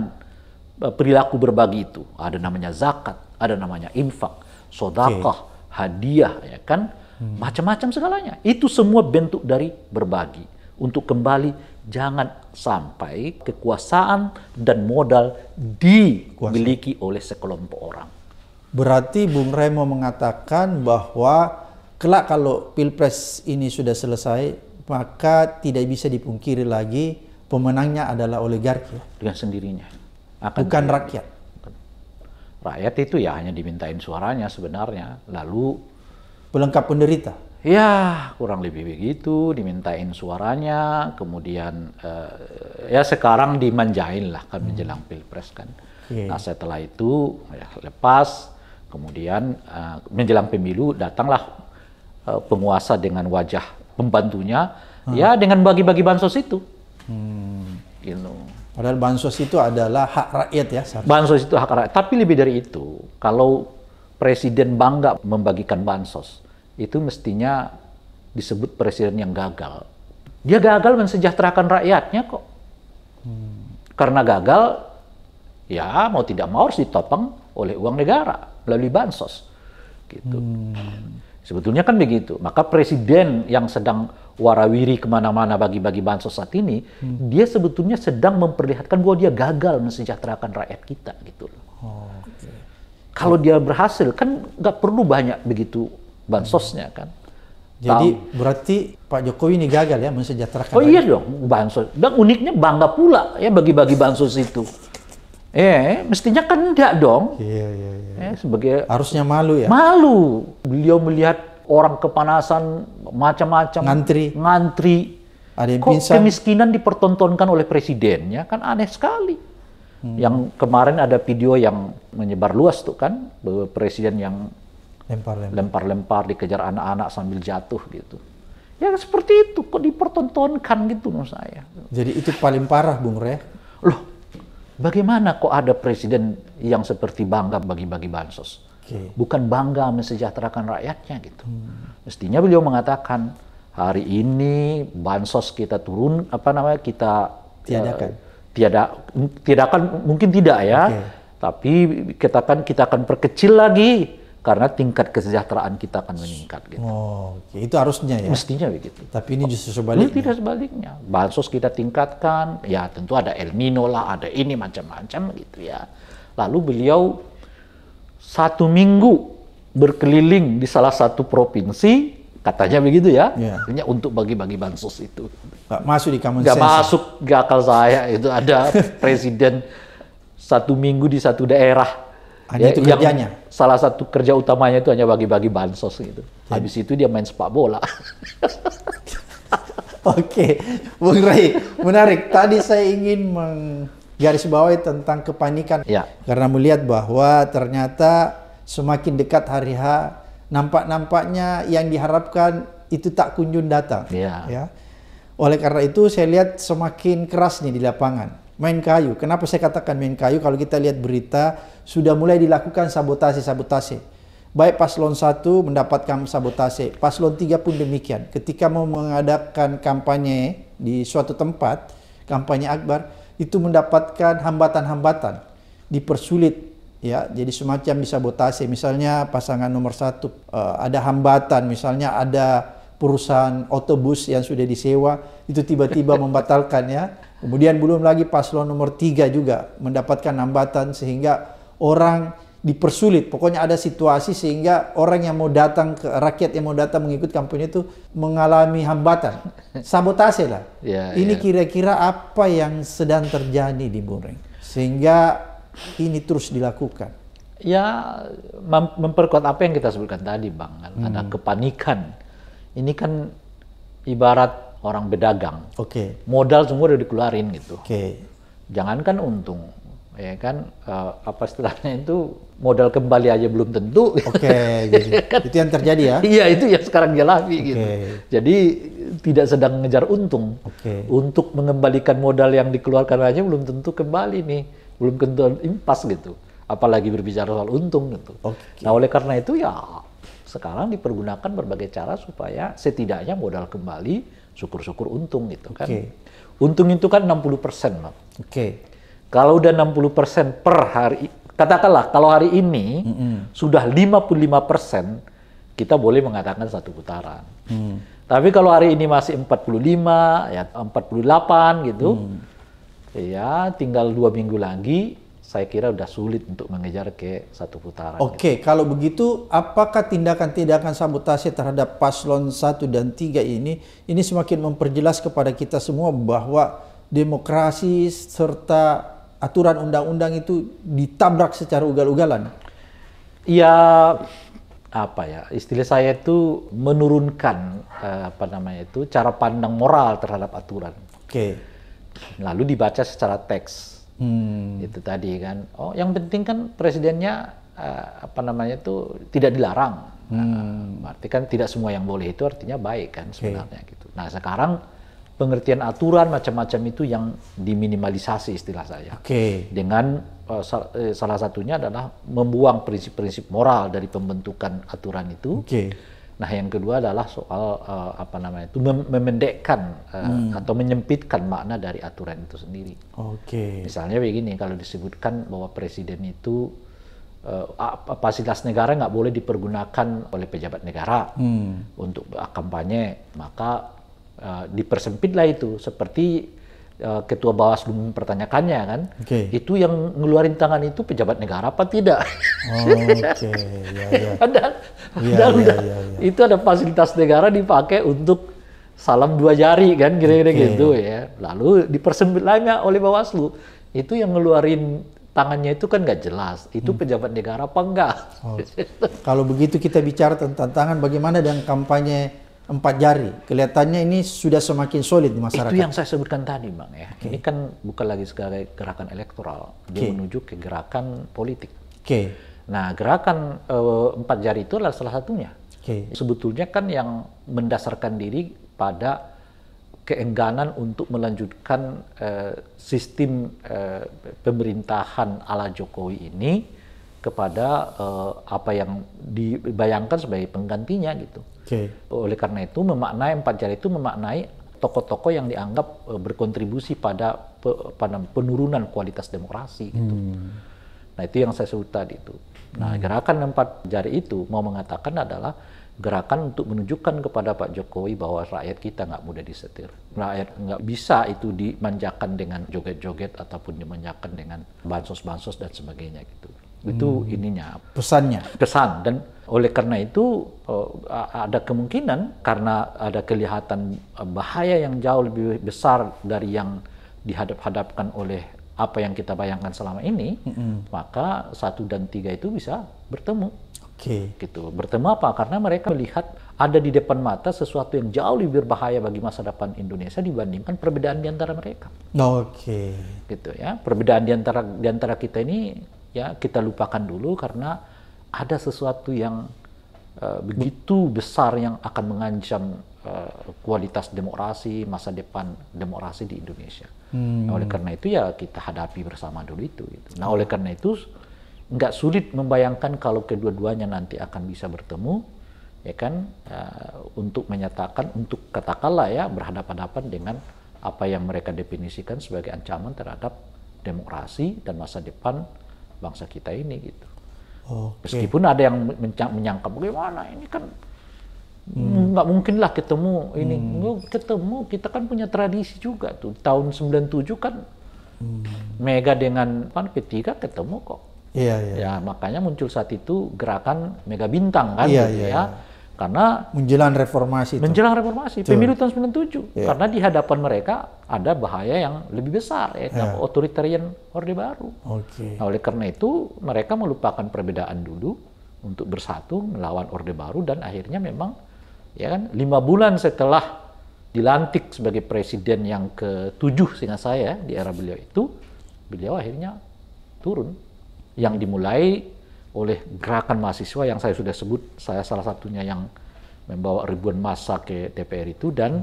eh, perilaku berbagi itu ada namanya zakat ada namanya infak sodakah okay. hadiah ya kan hmm. macam-macam segalanya itu semua bentuk dari berbagi untuk kembali jangan sampai kekuasaan dan modal dimiliki oleh sekelompok orang Berarti Bung Remo mengatakan bahwa kelak kalau Pilpres ini sudah selesai, maka tidak bisa dipungkiri lagi pemenangnya adalah oligarki. Dengan sendirinya. Akan Bukan dia, rakyat. Rakyat itu ya hanya dimintain suaranya sebenarnya. Lalu pelengkap penderita. Ya, kurang lebih begitu, dimintain suaranya, kemudian uh, ya sekarang dimanjain lah kan menjelang hmm. pilpres kan. Okay. Iya. Nah setelah itu ya, lepas Kemudian uh, menjelang pemilu datanglah uh, penguasa dengan wajah pembantunya hmm. ya dengan bagi-bagi bansos itu. Hmm. You gitu. Padahal bansos itu adalah hak rakyat ya. Sarf. Bansos itu hak rakyat. Tapi lebih dari itu, kalau presiden bangga membagikan bansos, itu mestinya disebut presiden yang gagal. Dia gagal mensejahterakan rakyatnya kok. Hmm. Karena gagal, ya mau tidak mau harus ditopang oleh uang negara melalui bansos. Gitu. Hmm. Sebetulnya kan begitu. Maka presiden yang sedang warawiri kemana-mana bagi-bagi bansos saat ini, hmm. dia sebetulnya sedang memperlihatkan bahwa dia gagal mensejahterakan rakyat kita gitu loh. Oh, Kalau dia berhasil, kan nggak perlu banyak begitu bansosnya kan. Jadi Tau. berarti Pak Jokowi ini gagal ya mensejahterakan. Oh iya dong bansos. Dan uniknya bangga pula ya bagi-bagi bansos itu. Eh, mestinya kan enggak dong. Iya, iya, iya. Eh, sebagai harusnya malu ya. Malu. Beliau melihat orang kepanasan macam-macam ngantri. Ngantri. Ada yang Kok pingsan. kemiskinan dipertontonkan oleh presidennya kan aneh sekali. Hmm. Yang kemarin ada video yang menyebar luas tuh kan, presiden yang lempar-lempar, dikejar anak-anak sambil jatuh gitu. Ya seperti itu, kok dipertontonkan gitu menurut saya. Jadi itu paling parah, Bung reh Loh, Bagaimana kok ada presiden yang seperti bangga bagi-bagi bansos? Okay. Bukan bangga mensejahterakan rakyatnya gitu. Hmm. Mestinya beliau mengatakan hari ini bansos kita turun apa namanya kita eh, tiadakan. Uh, tiada tiadakan mungkin tidak ya. Okay. Tapi kan kita akan perkecil lagi karena tingkat kesejahteraan kita akan meningkat. Gitu. Oh, itu harusnya ya. Mestinya begitu. Tapi ini justru sebaliknya. Ini tidak sebaliknya. Bansos kita tingkatkan, ya tentu ada El Nino lah, ada ini macam-macam gitu ya. Lalu beliau satu minggu berkeliling di salah satu provinsi, katanya begitu ya, yeah. untuk bagi-bagi bansos itu. Gak masuk di common Gak masuk di akal saya itu ada presiden satu minggu di satu daerah. Hanya ya, itu kerjanya. Yang, salah satu kerja utamanya itu hanya bagi-bagi bansos gitu. Yeah. Habis itu dia main sepak bola. Oke, Bung Rai, menarik. Tadi saya ingin menggarisbawahi tentang kepanikan. Ya. Karena melihat bahwa ternyata semakin dekat hari H, nampak-nampaknya yang diharapkan itu tak kunjung datang. Ya. ya. Oleh karena itu saya lihat semakin keras nih di lapangan main kayu. Kenapa saya katakan main kayu? Kalau kita lihat berita, sudah mulai dilakukan sabotase-sabotase. Baik paslon satu mendapatkan sabotase, paslon tiga pun demikian. Ketika mau mengadakan kampanye di suatu tempat, kampanye akbar, itu mendapatkan hambatan-hambatan, dipersulit ya jadi semacam disabotase misalnya pasangan nomor satu uh, ada hambatan misalnya ada perusahaan otobus yang sudah disewa itu tiba-tiba membatalkan ya Kemudian belum lagi paslon nomor tiga juga mendapatkan hambatan sehingga orang dipersulit. Pokoknya ada situasi sehingga orang yang mau datang ke rakyat yang mau datang mengikuti kampanye itu mengalami hambatan. Sabotase lah. Ya, ini ya. kira-kira apa yang sedang terjadi di Bureng sehingga ini terus dilakukan. Ya memperkuat apa yang kita sebutkan tadi, Bang. Kan ada hmm. kepanikan. Ini kan ibarat orang berdagang. Oke. Okay. Modal semua udah dikeluarin gitu. Oke. Okay. Jangankan untung, ya kan uh, apa setelahnya itu modal kembali aja belum tentu. Oke. Okay, gitu. kan? Itu yang terjadi ya? Iya itu yang sekarang dia lagi okay. gitu. Jadi tidak sedang ngejar untung. Oke. Okay. Untuk mengembalikan modal yang dikeluarkan aja belum tentu kembali nih, belum tentu impas gitu. Apalagi berbicara soal untung gitu. Okay. Nah oleh karena itu ya sekarang dipergunakan berbagai cara supaya setidaknya modal kembali syukur-syukur untung gitu kan. Okay. Untung itu kan 60 persen, Oke. Kalau udah 60 persen per hari, katakanlah kalau hari ini mm -hmm. sudah 55 persen, kita boleh mengatakan satu putaran. Mm. Tapi kalau hari ini masih 45, ya 48 gitu, mm. ya tinggal dua minggu lagi saya kira sudah sulit untuk mengejar ke satu putaran. Oke, okay, kalau begitu apakah tindakan-tindakan sabotase terhadap paslon 1 dan 3 ini ini semakin memperjelas kepada kita semua bahwa demokrasi serta aturan undang-undang itu ditabrak secara ugal-ugalan? Ya apa ya istilah saya itu menurunkan eh, apa namanya itu cara pandang moral terhadap aturan. Oke. Lalu dibaca secara teks Hmm. Itu tadi kan. Oh, yang penting kan presidennya uh, apa namanya itu tidak dilarang. Nah, hmm. Uh, arti kan tidak semua yang boleh itu artinya baik kan sebenarnya okay. gitu. Nah, sekarang pengertian aturan macam-macam itu yang diminimalisasi istilah saya. Okay. Dengan uh, eh, sal eh, salah satunya adalah membuang prinsip-prinsip moral dari pembentukan aturan itu. Okay Nah, yang kedua adalah soal uh, apa namanya itu mem memendekkan uh, hmm. atau menyempitkan makna dari aturan itu sendiri. Oke. Okay. Misalnya begini, kalau disebutkan bahwa presiden itu uh, fasilitas negara nggak boleh dipergunakan oleh pejabat negara hmm. untuk kampanye, maka uh, dipersempitlah itu seperti Eh, ketua Bawaslu mempertanyakannya kan, okay. itu yang ngeluarin tangan itu pejabat negara apa tidak? Oh, itu ada fasilitas negara dipakai untuk salam dua jari kan, kira-kira okay. gitu ya. Lalu lainnya oleh Bawaslu, itu yang ngeluarin tangannya itu kan nggak jelas. Itu hmm. pejabat negara apa enggak? Oh. Kalau begitu kita bicara tentang tangan, bagaimana dengan kampanye empat jari. Kelihatannya ini sudah semakin solid di masyarakat. Itu yang saya sebutkan tadi, Bang ya. Okay. Ini kan bukan lagi sebagai gerakan elektoral, dia okay. menuju ke gerakan politik. Oke. Okay. Nah, gerakan uh, empat jari itu adalah salah satunya. Okay. Sebetulnya kan yang mendasarkan diri pada keengganan untuk melanjutkan uh, sistem uh, pemerintahan ala Jokowi ini kepada uh, apa yang dibayangkan sebagai penggantinya gitu. Okay. Oleh karena itu memaknai empat jari itu memaknai tokoh-tokoh yang dianggap e, berkontribusi pada penurunan kualitas demokrasi gitu. Hmm. Nah itu yang saya sebut tadi itu. Nah hmm. gerakan empat jari itu mau mengatakan adalah gerakan untuk menunjukkan kepada Pak Jokowi bahwa rakyat kita nggak mudah disetir. Rakyat nggak bisa itu dimanjakan dengan joget-joget ataupun dimanjakan dengan bansos-bansos dan sebagainya gitu. Itu hmm. ininya pesannya. Pesan dan oleh karena itu eh, ada kemungkinan karena ada kelihatan eh, bahaya yang jauh lebih besar dari yang dihadap-hadapkan oleh apa yang kita bayangkan selama ini, -hmm. maka satu dan tiga itu bisa bertemu. Oke. Okay. Gitu. Bertemu apa? Karena mereka melihat ada di depan mata sesuatu yang jauh lebih berbahaya bagi masa depan Indonesia dibandingkan perbedaan di antara mereka. Oke. Okay. Gitu ya. Perbedaan di antara di antara kita ini ya kita lupakan dulu karena ada sesuatu yang uh, begitu besar yang akan mengancam uh, kualitas demokrasi masa depan demokrasi di Indonesia. Hmm. Nah, oleh hmm. karena itu ya kita hadapi bersama dulu itu. Gitu. Nah oleh karena itu nggak sulit membayangkan kalau kedua-duanya nanti akan bisa bertemu ya kan uh, untuk menyatakan untuk katakanlah ya berhadapan-hadapan dengan apa yang mereka definisikan sebagai ancaman terhadap demokrasi dan masa depan bangsa kita ini gitu. Okay. Meskipun ada yang menyangka bagaimana ini kan hmm. nggak mungkin lah ketemu ini hmm. ketemu kita kan punya tradisi juga tuh tahun 97 kan hmm. Mega dengan pan P3 ketemu kok. Iya, iya, Ya makanya muncul saat itu gerakan Mega Bintang kan iya, gitu iya, ya. Iya karena menjelang reformasi itu. menjelang reformasi pemilu tahun 97 yeah. Iya. karena di hadapan mereka ada bahaya yang lebih besar ya otoritarian iya. orde baru okay. nah, oleh karena itu mereka melupakan perbedaan dulu untuk bersatu melawan orde baru dan akhirnya memang ya kan lima bulan setelah dilantik sebagai presiden yang ketujuh sehingga saya ya, di era beliau itu beliau akhirnya turun yang dimulai oleh gerakan mahasiswa yang saya sudah sebut saya salah satunya yang membawa ribuan massa ke DPR itu dan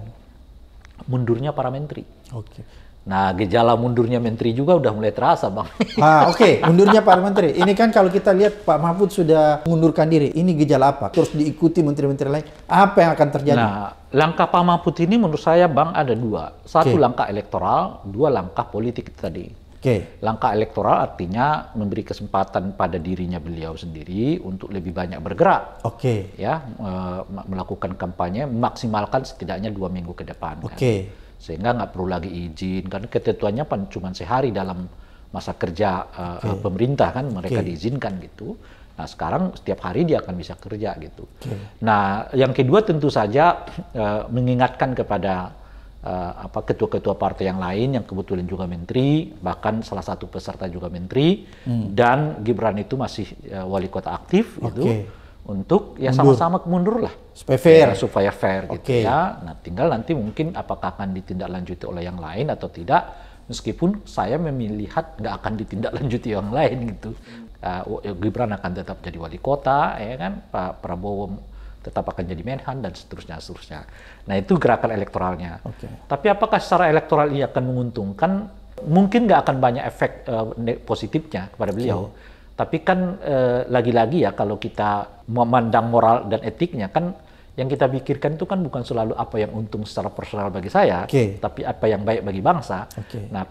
mundurnya para menteri. Oke. Nah, gejala mundurnya menteri juga udah mulai terasa, Bang. Ah, oke, okay. mundurnya para menteri. Ini kan kalau kita lihat Pak Mahfud sudah mengundurkan diri. Ini gejala apa? Terus diikuti menteri-menteri lain. Apa yang akan terjadi? Nah, langkah Pak Mahfud ini menurut saya, Bang, ada dua. Satu okay. langkah elektoral, dua langkah politik tadi. Okay. Langkah elektoral artinya memberi kesempatan pada dirinya beliau sendiri untuk lebih banyak bergerak. Oke. Okay. Ya, e, melakukan kampanye maksimalkan setidaknya dua minggu ke depan. Kan. Oke. Okay. Kan? Sehingga nggak perlu lagi izin karena ketentuannya cuma sehari dalam masa kerja e, eh, okay. Eh, pemerintah kan mereka okay. diizinkan gitu. Nah sekarang setiap hari dia akan bisa kerja gitu. Okay. Nah yang kedua tentu saja e, mengingatkan kepada Eh, apa ketua-ketua partai yang lain yang kebetulan juga menteri, bahkan salah satu peserta juga menteri hmm. dan Gibran itu masih uh, wali kota aktif okay. itu Untuk ya sama-sama mundur. mundur lah. Supaya fair. Ya, supaya fair okay. gitu ya. Nah, tinggal nanti mungkin apakah akan ditindaklanjuti oleh yang lain atau tidak. Meskipun saya melihat nggak akan ditindaklanjuti yang lain gitu. Uh, Gibran akan tetap jadi wali kota, ya kan. Pak Prabowo tetap akan jadi Menhan dan seterusnya seterusnya. Nah itu gerakan elektoralnya. Okay. Tapi apakah secara elektoral ia akan menguntungkan? Mungkin nggak akan banyak efek uh, positifnya kepada beliau. Okay. Tapi kan eh, lagi-lagi uh, ya kalau kita memandang moral dan etiknya kan yang kita pikirkan itu kan bukan selalu apa yang untung secara personal bagi saya, okay. tapi apa yang baik bagi bangsa. Okay. Nah,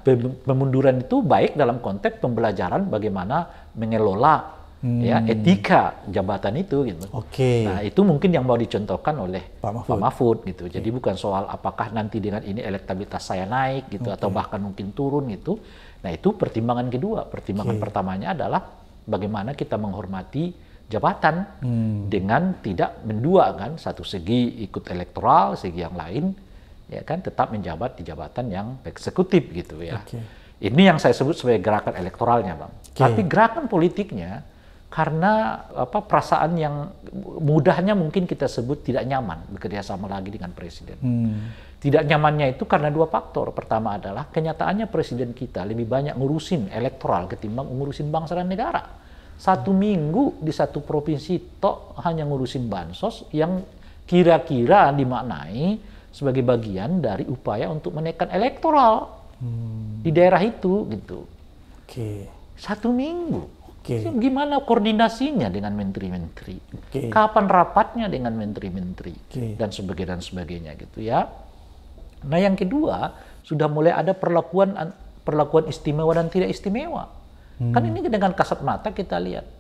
pemunduran itu baik dalam konteks pembelajaran bagaimana mengelola hmm. ya etika jabatan itu gitu. Oke. Okay. Nah itu mungkin yang mau dicontohkan oleh Pak Mahfud, Pak Mahfud gitu. Okay. Jadi bukan soal apakah nanti dengan ini elektabilitas saya naik gitu okay. atau bahkan mungkin turun gitu. Nah itu pertimbangan kedua. Pertimbangan okay. pertamanya adalah bagaimana kita menghormati jabatan hmm. dengan tidak mendua kan satu segi ikut elektoral segi yang lain ya kan tetap menjabat di jabatan yang eksekutif gitu ya. Okay. Ini yang saya sebut sebagai gerakan elektoralnya, Bang. Okay. Tapi gerakan politiknya karena apa perasaan yang mudahnya mungkin kita sebut tidak nyaman bekerja sama lagi dengan presiden. Hmm. Tidak nyamannya itu karena dua faktor. Pertama adalah kenyataannya presiden kita lebih banyak ngurusin elektoral ketimbang ngurusin bangsa dan negara. Satu hmm. minggu di satu provinsi tok hanya ngurusin bansos yang kira-kira dimaknai sebagai bagian dari upaya untuk menekan elektoral hmm. di daerah itu gitu. Oke. Okay. Satu minggu Okay. Gimana koordinasinya dengan menteri-menteri? Okay. Kapan rapatnya dengan menteri-menteri okay. dan sebagainya dan sebagainya gitu ya. Nah yang kedua sudah mulai ada perlakuan perlakuan istimewa dan tidak istimewa. Kan hmm. Kan ini dengan kasat mata kita lihat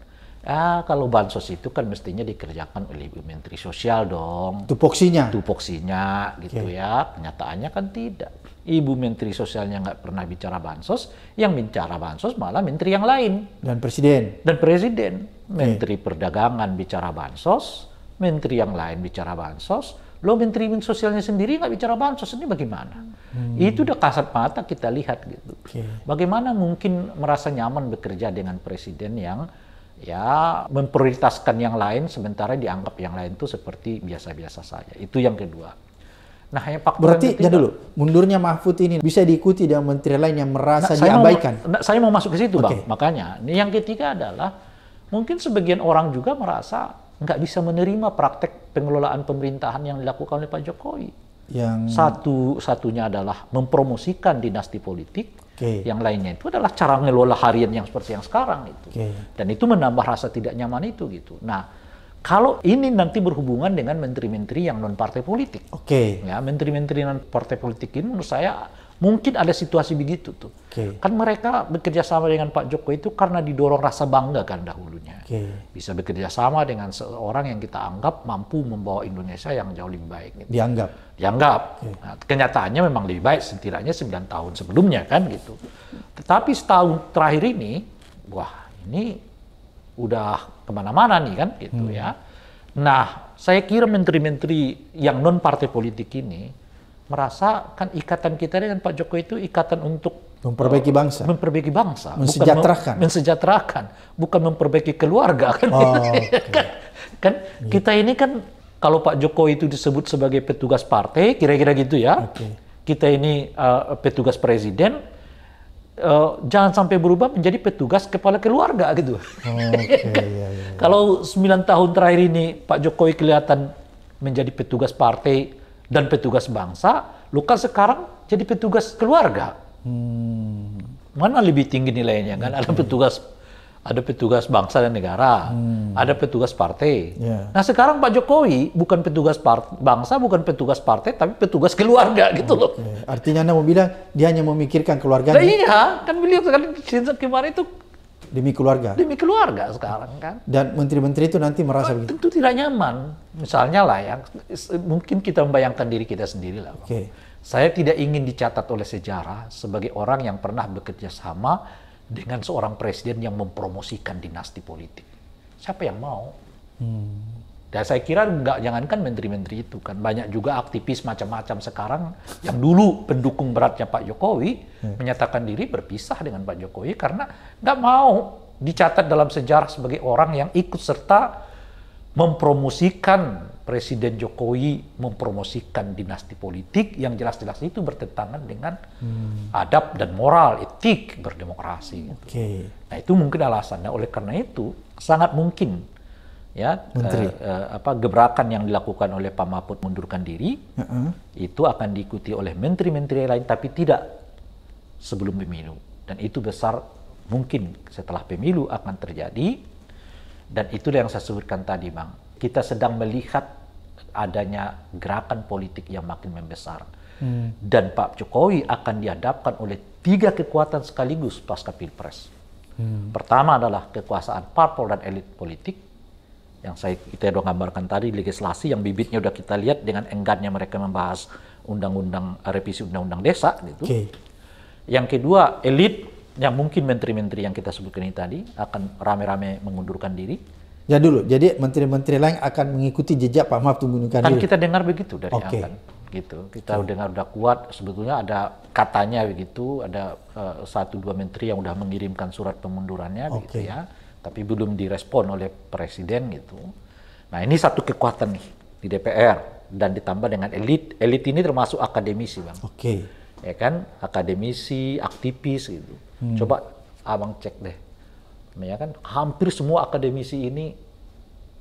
Ah, kalau bansos itu kan mestinya dikerjakan oleh Ibu Menteri Sosial dong. Tupoksinya. Tupoksinya gitu okay. ya. Kenyataannya kan tidak. Ibu Menteri Sosialnya nggak pernah bicara bansos, yang bicara bansos malah menteri yang lain. Dan presiden. Dan presiden. Menteri okay. Perdagangan bicara bansos, menteri yang lain bicara bansos, lo menteri sosialnya sendiri nggak bicara bansos ini bagaimana? Hmm. Itu udah kasat mata kita lihat gitu. Okay. Bagaimana mungkin merasa nyaman bekerja dengan presiden yang ya memprioritaskan yang lain sementara dianggap yang lain itu seperti biasa-biasa saja. Itu yang kedua. Nah, hanya faktor Berarti ya dulu, mundurnya Mahfud ini bisa diikuti dengan menteri lain yang merasa nah, saya diabaikan. Mau, nah, saya mau masuk ke situ, okay. Bang. Makanya, ini yang ketiga adalah mungkin sebagian orang juga merasa nggak bisa menerima praktek pengelolaan pemerintahan yang dilakukan oleh Pak Jokowi. Yang satu satunya adalah mempromosikan dinasti politik, okay. yang lainnya itu adalah cara ngelola harian yang seperti yang sekarang itu okay. dan itu menambah rasa tidak nyaman itu gitu nah kalau ini nanti berhubungan dengan menteri-menteri yang non partai politik oke okay. ya menteri-menteri non partai politik ini menurut saya Mungkin ada situasi begitu tuh. Okay. Kan mereka bekerja sama dengan Pak Jokowi itu karena didorong rasa bangga kan dahulunya. Okay. Bisa bekerja sama dengan seorang yang kita anggap mampu membawa Indonesia yang jauh lebih baik. Gitu. Dianggap? Dianggap. Okay. Nah, kenyataannya memang lebih baik setidaknya 9 tahun sebelumnya kan gitu. Tetapi setahun terakhir ini, wah ini udah kemana-mana nih kan gitu hmm. ya. Nah, saya kira menteri-menteri yang non partai politik ini merasa kan ikatan kita dengan Pak Jokowi itu ikatan untuk memperbaiki eh, bangsa, memperbaiki bangsa, mensejahterakan, bukan mem mensejahterakan, bukan memperbaiki keluarga kan, oh, iya okay. kan, kan yeah. kita ini kan kalau Pak Jokowi itu disebut sebagai petugas partai, kira-kira gitu ya, okay. kita ini uh, petugas presiden, uh, jangan sampai berubah menjadi petugas kepala keluarga gitu. okay. Iya kan? yeah, yeah, yeah. Kalau 9 tahun terakhir ini Pak Jokowi kelihatan menjadi petugas partai dan petugas bangsa, luka sekarang jadi petugas keluarga. Hmm. Mana lebih tinggi nilainya kan? Ada petugas ada petugas bangsa dan negara, hmm. ada petugas partai. Yeah. Nah sekarang Pak Jokowi bukan petugas bangsa, bukan petugas partai, tapi petugas keluarga oh, gitu loh. Artinya Anda mau bilang dia hanya memikirkan keluarga? Nah, iya, kan beliau kemarin itu Demi keluarga. Demi keluarga sekarang kan. Dan menteri-menteri itu nanti merasa oh, begitu. Tentu tidak nyaman. Misalnya lah ya, mungkin kita membayangkan diri kita sendiri lah. Okay. Saya tidak ingin dicatat oleh sejarah sebagai orang yang pernah bekerja sama dengan seorang presiden yang mempromosikan dinasti politik. Siapa yang mau? Hmm. Dan saya kira nggak jangankan menteri-menteri itu kan banyak juga aktivis macam-macam sekarang yang dulu pendukung beratnya Pak Jokowi hmm. menyatakan diri berpisah dengan Pak Jokowi karena nggak mau dicatat dalam sejarah sebagai orang yang ikut serta mempromosikan Presiden Jokowi mempromosikan dinasti politik yang jelas-jelas itu bertentangan dengan hmm. adab dan moral etik berdemokrasi. Oke. Okay. Nah itu mungkin alasannya. Oleh karena itu sangat mungkin ya Uh, uh, apa gebrakan yang dilakukan oleh Pak Mahfud mundurkan diri uh -uh. itu akan diikuti oleh menteri-menteri lain tapi tidak sebelum pemilu dan itu besar mungkin setelah pemilu akan terjadi dan itulah yang saya sebutkan tadi bang kita sedang melihat adanya gerakan politik yang makin membesar hmm. dan Pak Jokowi akan dihadapkan oleh tiga kekuatan sekaligus pasca pilpres hmm. pertama adalah kekuasaan parpol dan elit politik yang saya kita sudah gambarkan tadi legislasi yang bibitnya sudah kita lihat dengan enggannya mereka membahas undang-undang eh, revisi undang-undang desa gitu. Okay. Yang kedua elit yang mungkin menteri-menteri yang kita sebutkan ini tadi akan rame-rame mengundurkan diri. Ya dulu, jadi menteri-menteri lain akan mengikuti jejak Pak Maaf mengundurkan kan diri. kita dengar begitu dari okay. Akan gitu. Kita okay. dengar udah kuat sebetulnya ada katanya begitu, ada uh, satu dua menteri yang udah mengirimkan surat pemundurannya okay. begitu ya tapi belum direspon oleh presiden gitu. Nah ini satu kekuatan nih di DPR dan ditambah dengan elit. Elit ini termasuk akademisi bang. Oke. Okay. Ya kan akademisi, aktivis gitu. Hmm. Coba abang cek deh, ya kan hampir semua akademisi ini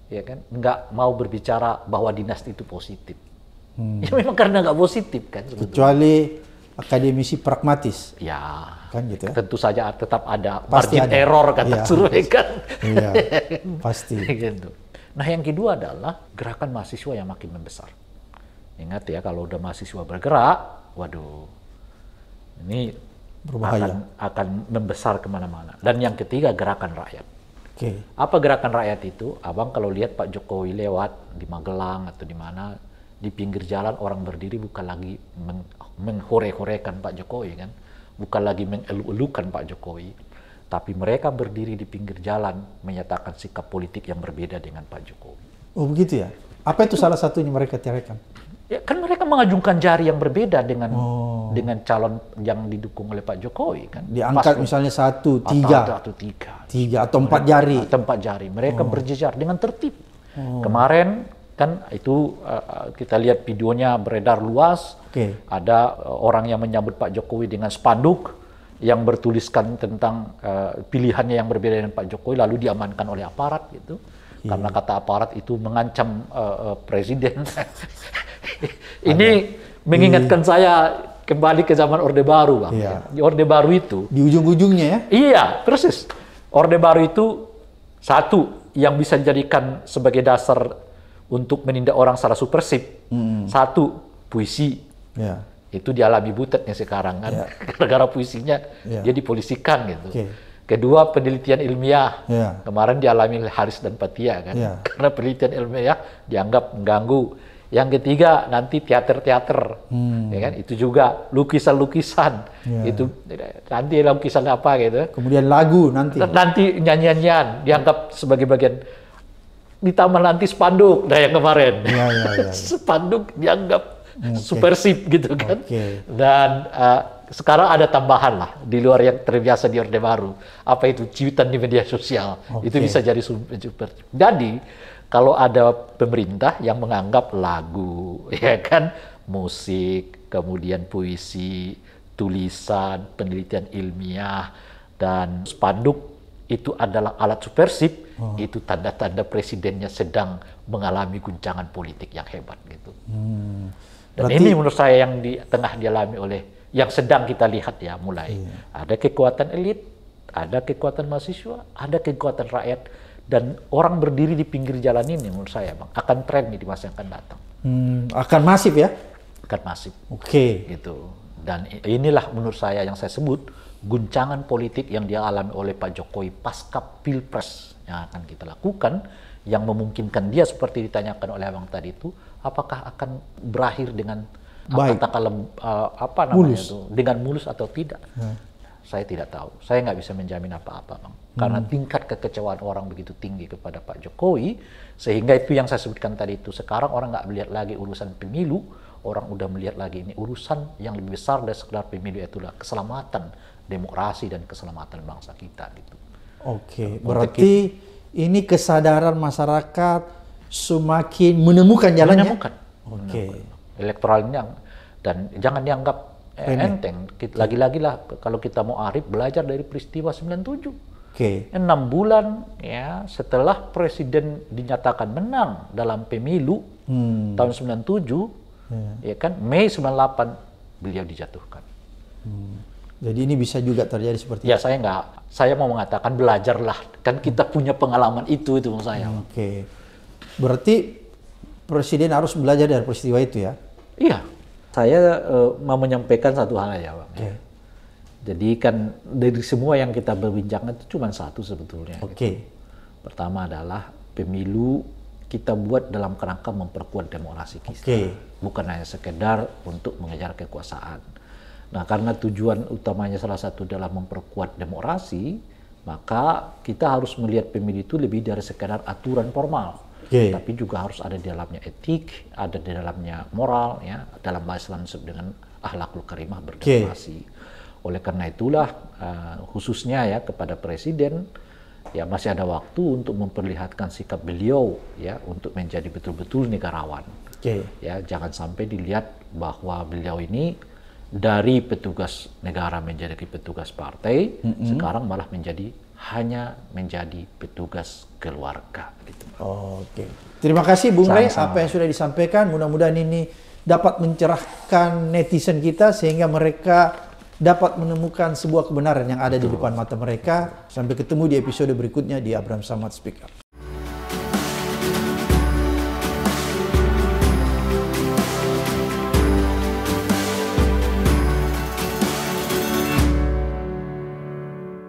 ya kan nggak mau berbicara bahwa dinasti itu positif. Hmm. Ya memang karena nggak positif kan. Sebetulnya. Kecuali akademisi pragmatis. Ya. Kan gitu ya. Tentu saja tetap ada pasti margin ada. error kata ya. survei kan. Iya. pasti. gitu. Nah, yang kedua adalah gerakan mahasiswa yang makin membesar. Ingat ya kalau udah mahasiswa bergerak, waduh. Ini Berbahaya. akan akan membesar kemana mana Dan yang ketiga gerakan rakyat. Okay. Apa gerakan rakyat itu? Abang kalau lihat Pak Jokowi lewat di Magelang atau di mana, di pinggir jalan orang berdiri bukan lagi menghore-horekan Pak Jokowi kan, bukan lagi mengeluh-elukan Pak Jokowi, tapi mereka berdiri di pinggir jalan menyatakan sikap politik yang berbeda dengan Pak Jokowi. Oh begitu ya? Apa itu, itu salah satunya mereka teriakan? Ya, kan mereka mengajukan jari yang berbeda dengan oh. dengan calon yang didukung oleh Pak Jokowi kan. Diangkat Pas, misalnya satu, tiga. Atau, atau tiga. Tiga atau empat mereka, jari. Atau empat jari. Mereka oh. berjejar dengan tertib. Oh. Kemarin kan itu uh, kita lihat videonya beredar luas. Okay. Ada uh, orang yang menyambut Pak Jokowi dengan spanduk yang bertuliskan tentang uh, pilihannya yang berbeda dengan Pak Jokowi lalu diamankan oleh aparat gitu. Yeah. Karena kata aparat itu mengancam uh, uh, presiden. Ini Ada. mengingatkan yeah. saya kembali ke zaman Orde Baru, Bang. Yeah. Di Orde Baru itu di ujung-ujungnya ya? Iya, persis. Orde Baru itu satu yang bisa dijadikan sebagai dasar untuk menindak orang secara supersif Hmm. Satu, puisi. Yeah. Itu dialami butetnya sekarang kan. Yeah. gara puisinya yeah. dia dipolisikan gitu. Okay. Kedua, penelitian ilmiah. Yeah. Kemarin dialami Haris dan Patia kan. Yeah. Karena penelitian ilmiah dianggap mengganggu. Yang ketiga, nanti teater-teater. Hmm. Ya kan? Itu juga lukisan-lukisan. Yeah. Itu nanti lukisan apa gitu. Kemudian lagu nanti. Nanti nyanyian-nyanyian dianggap sebagai bagian ditambah nanti spanduk, nah yang kemarin. Ya, ya, ya. Iya. spanduk dianggap okay. super sip gitu kan. Okay. Dan uh, sekarang ada tambahan lah di luar yang terbiasa di Orde Baru. Apa itu cuitan di media sosial. Okay. Itu bisa jadi super. Jadi kalau ada pemerintah yang menganggap lagu, ya kan, musik, kemudian puisi, tulisan, penelitian ilmiah, dan spanduk itu adalah alat subversif, hmm. Oh. itu tanda-tanda presidennya sedang mengalami guncangan politik yang hebat gitu. Hmm. Dan ini menurut saya yang di tengah dialami oleh yang sedang kita lihat ya mulai iya. ada kekuatan elit, ada kekuatan mahasiswa, ada kekuatan rakyat dan orang berdiri di pinggir jalan ini menurut saya bang akan tren di masa yang akan datang. Hmm, akan masif ya? Akan masif. Oke. Okay. Gitu. Dan inilah menurut saya yang saya sebut guncangan politik yang dialami oleh Pak Jokowi pasca pilpres yang akan kita lakukan yang memungkinkan dia seperti ditanyakan oleh abang tadi itu apakah akan berakhir dengan ah, Baik. katakanlah uh, apa namanya mulus. itu dengan mulus atau tidak hmm. saya tidak tahu saya nggak bisa menjamin apa-apa bang karena hmm. tingkat kekecewaan orang begitu tinggi kepada Pak Jokowi sehingga itu yang saya sebutkan tadi itu sekarang orang nggak melihat lagi urusan pemilu orang udah melihat lagi ini urusan yang lebih besar dari sekedar pemilu itulah keselamatan demokrasi dan keselamatan bangsa kita gitu. Oke, okay, berarti ini kesadaran masyarakat semakin menemukan jalannya. Menemukan. Oke. Okay. Elektoralnya dan jangan dianggap eh, enteng. Lagi-lagi lah kalau kita mau arif belajar dari peristiwa 97. Oke. Okay. Enam bulan ya setelah presiden dinyatakan menang dalam pemilu hmm. tahun 97, yeah. ya kan Mei 98 beliau dijatuhkan. Hmm. Jadi ini bisa juga terjadi seperti ya, itu. Ya saya nggak, saya mau mengatakan belajarlah kan kita punya pengalaman itu itu maksud saya. Oke, okay. berarti presiden harus belajar dari peristiwa itu ya? Iya, saya uh, mau menyampaikan satu hal aja bang. Okay. Jadi kan dari semua yang kita berbincang itu cuma satu sebetulnya. Oke. Okay. Gitu. Pertama adalah pemilu kita buat dalam kerangka memperkuat demokrasi kita, okay. bukan hanya sekedar untuk mengejar kekuasaan Nah, karena tujuan utamanya salah satu dalam memperkuat demokrasi, maka kita harus melihat pemilu itu lebih dari sekadar aturan formal. Yeah. Tapi juga harus ada di dalamnya etik, ada di dalamnya moral, ya dalam bahasa langsung dengan ahlakul karimah berdemokrasi. Yeah. Oleh karena itulah uh, khususnya ya kepada presiden ya masih ada waktu untuk memperlihatkan sikap beliau ya untuk menjadi betul-betul negarawan. Okay. Ya jangan sampai dilihat bahwa beliau ini dari petugas negara menjadi petugas partai, mm -hmm. sekarang malah menjadi hanya menjadi petugas keluarga. Gitu. Oke, okay. terima kasih Bung Rey apa yang sudah disampaikan. Mudah-mudahan ini dapat mencerahkan netizen kita sehingga mereka dapat menemukan sebuah kebenaran yang ada Betul. di depan mata mereka. Sampai ketemu di episode berikutnya di Abraham Samad Speak Up.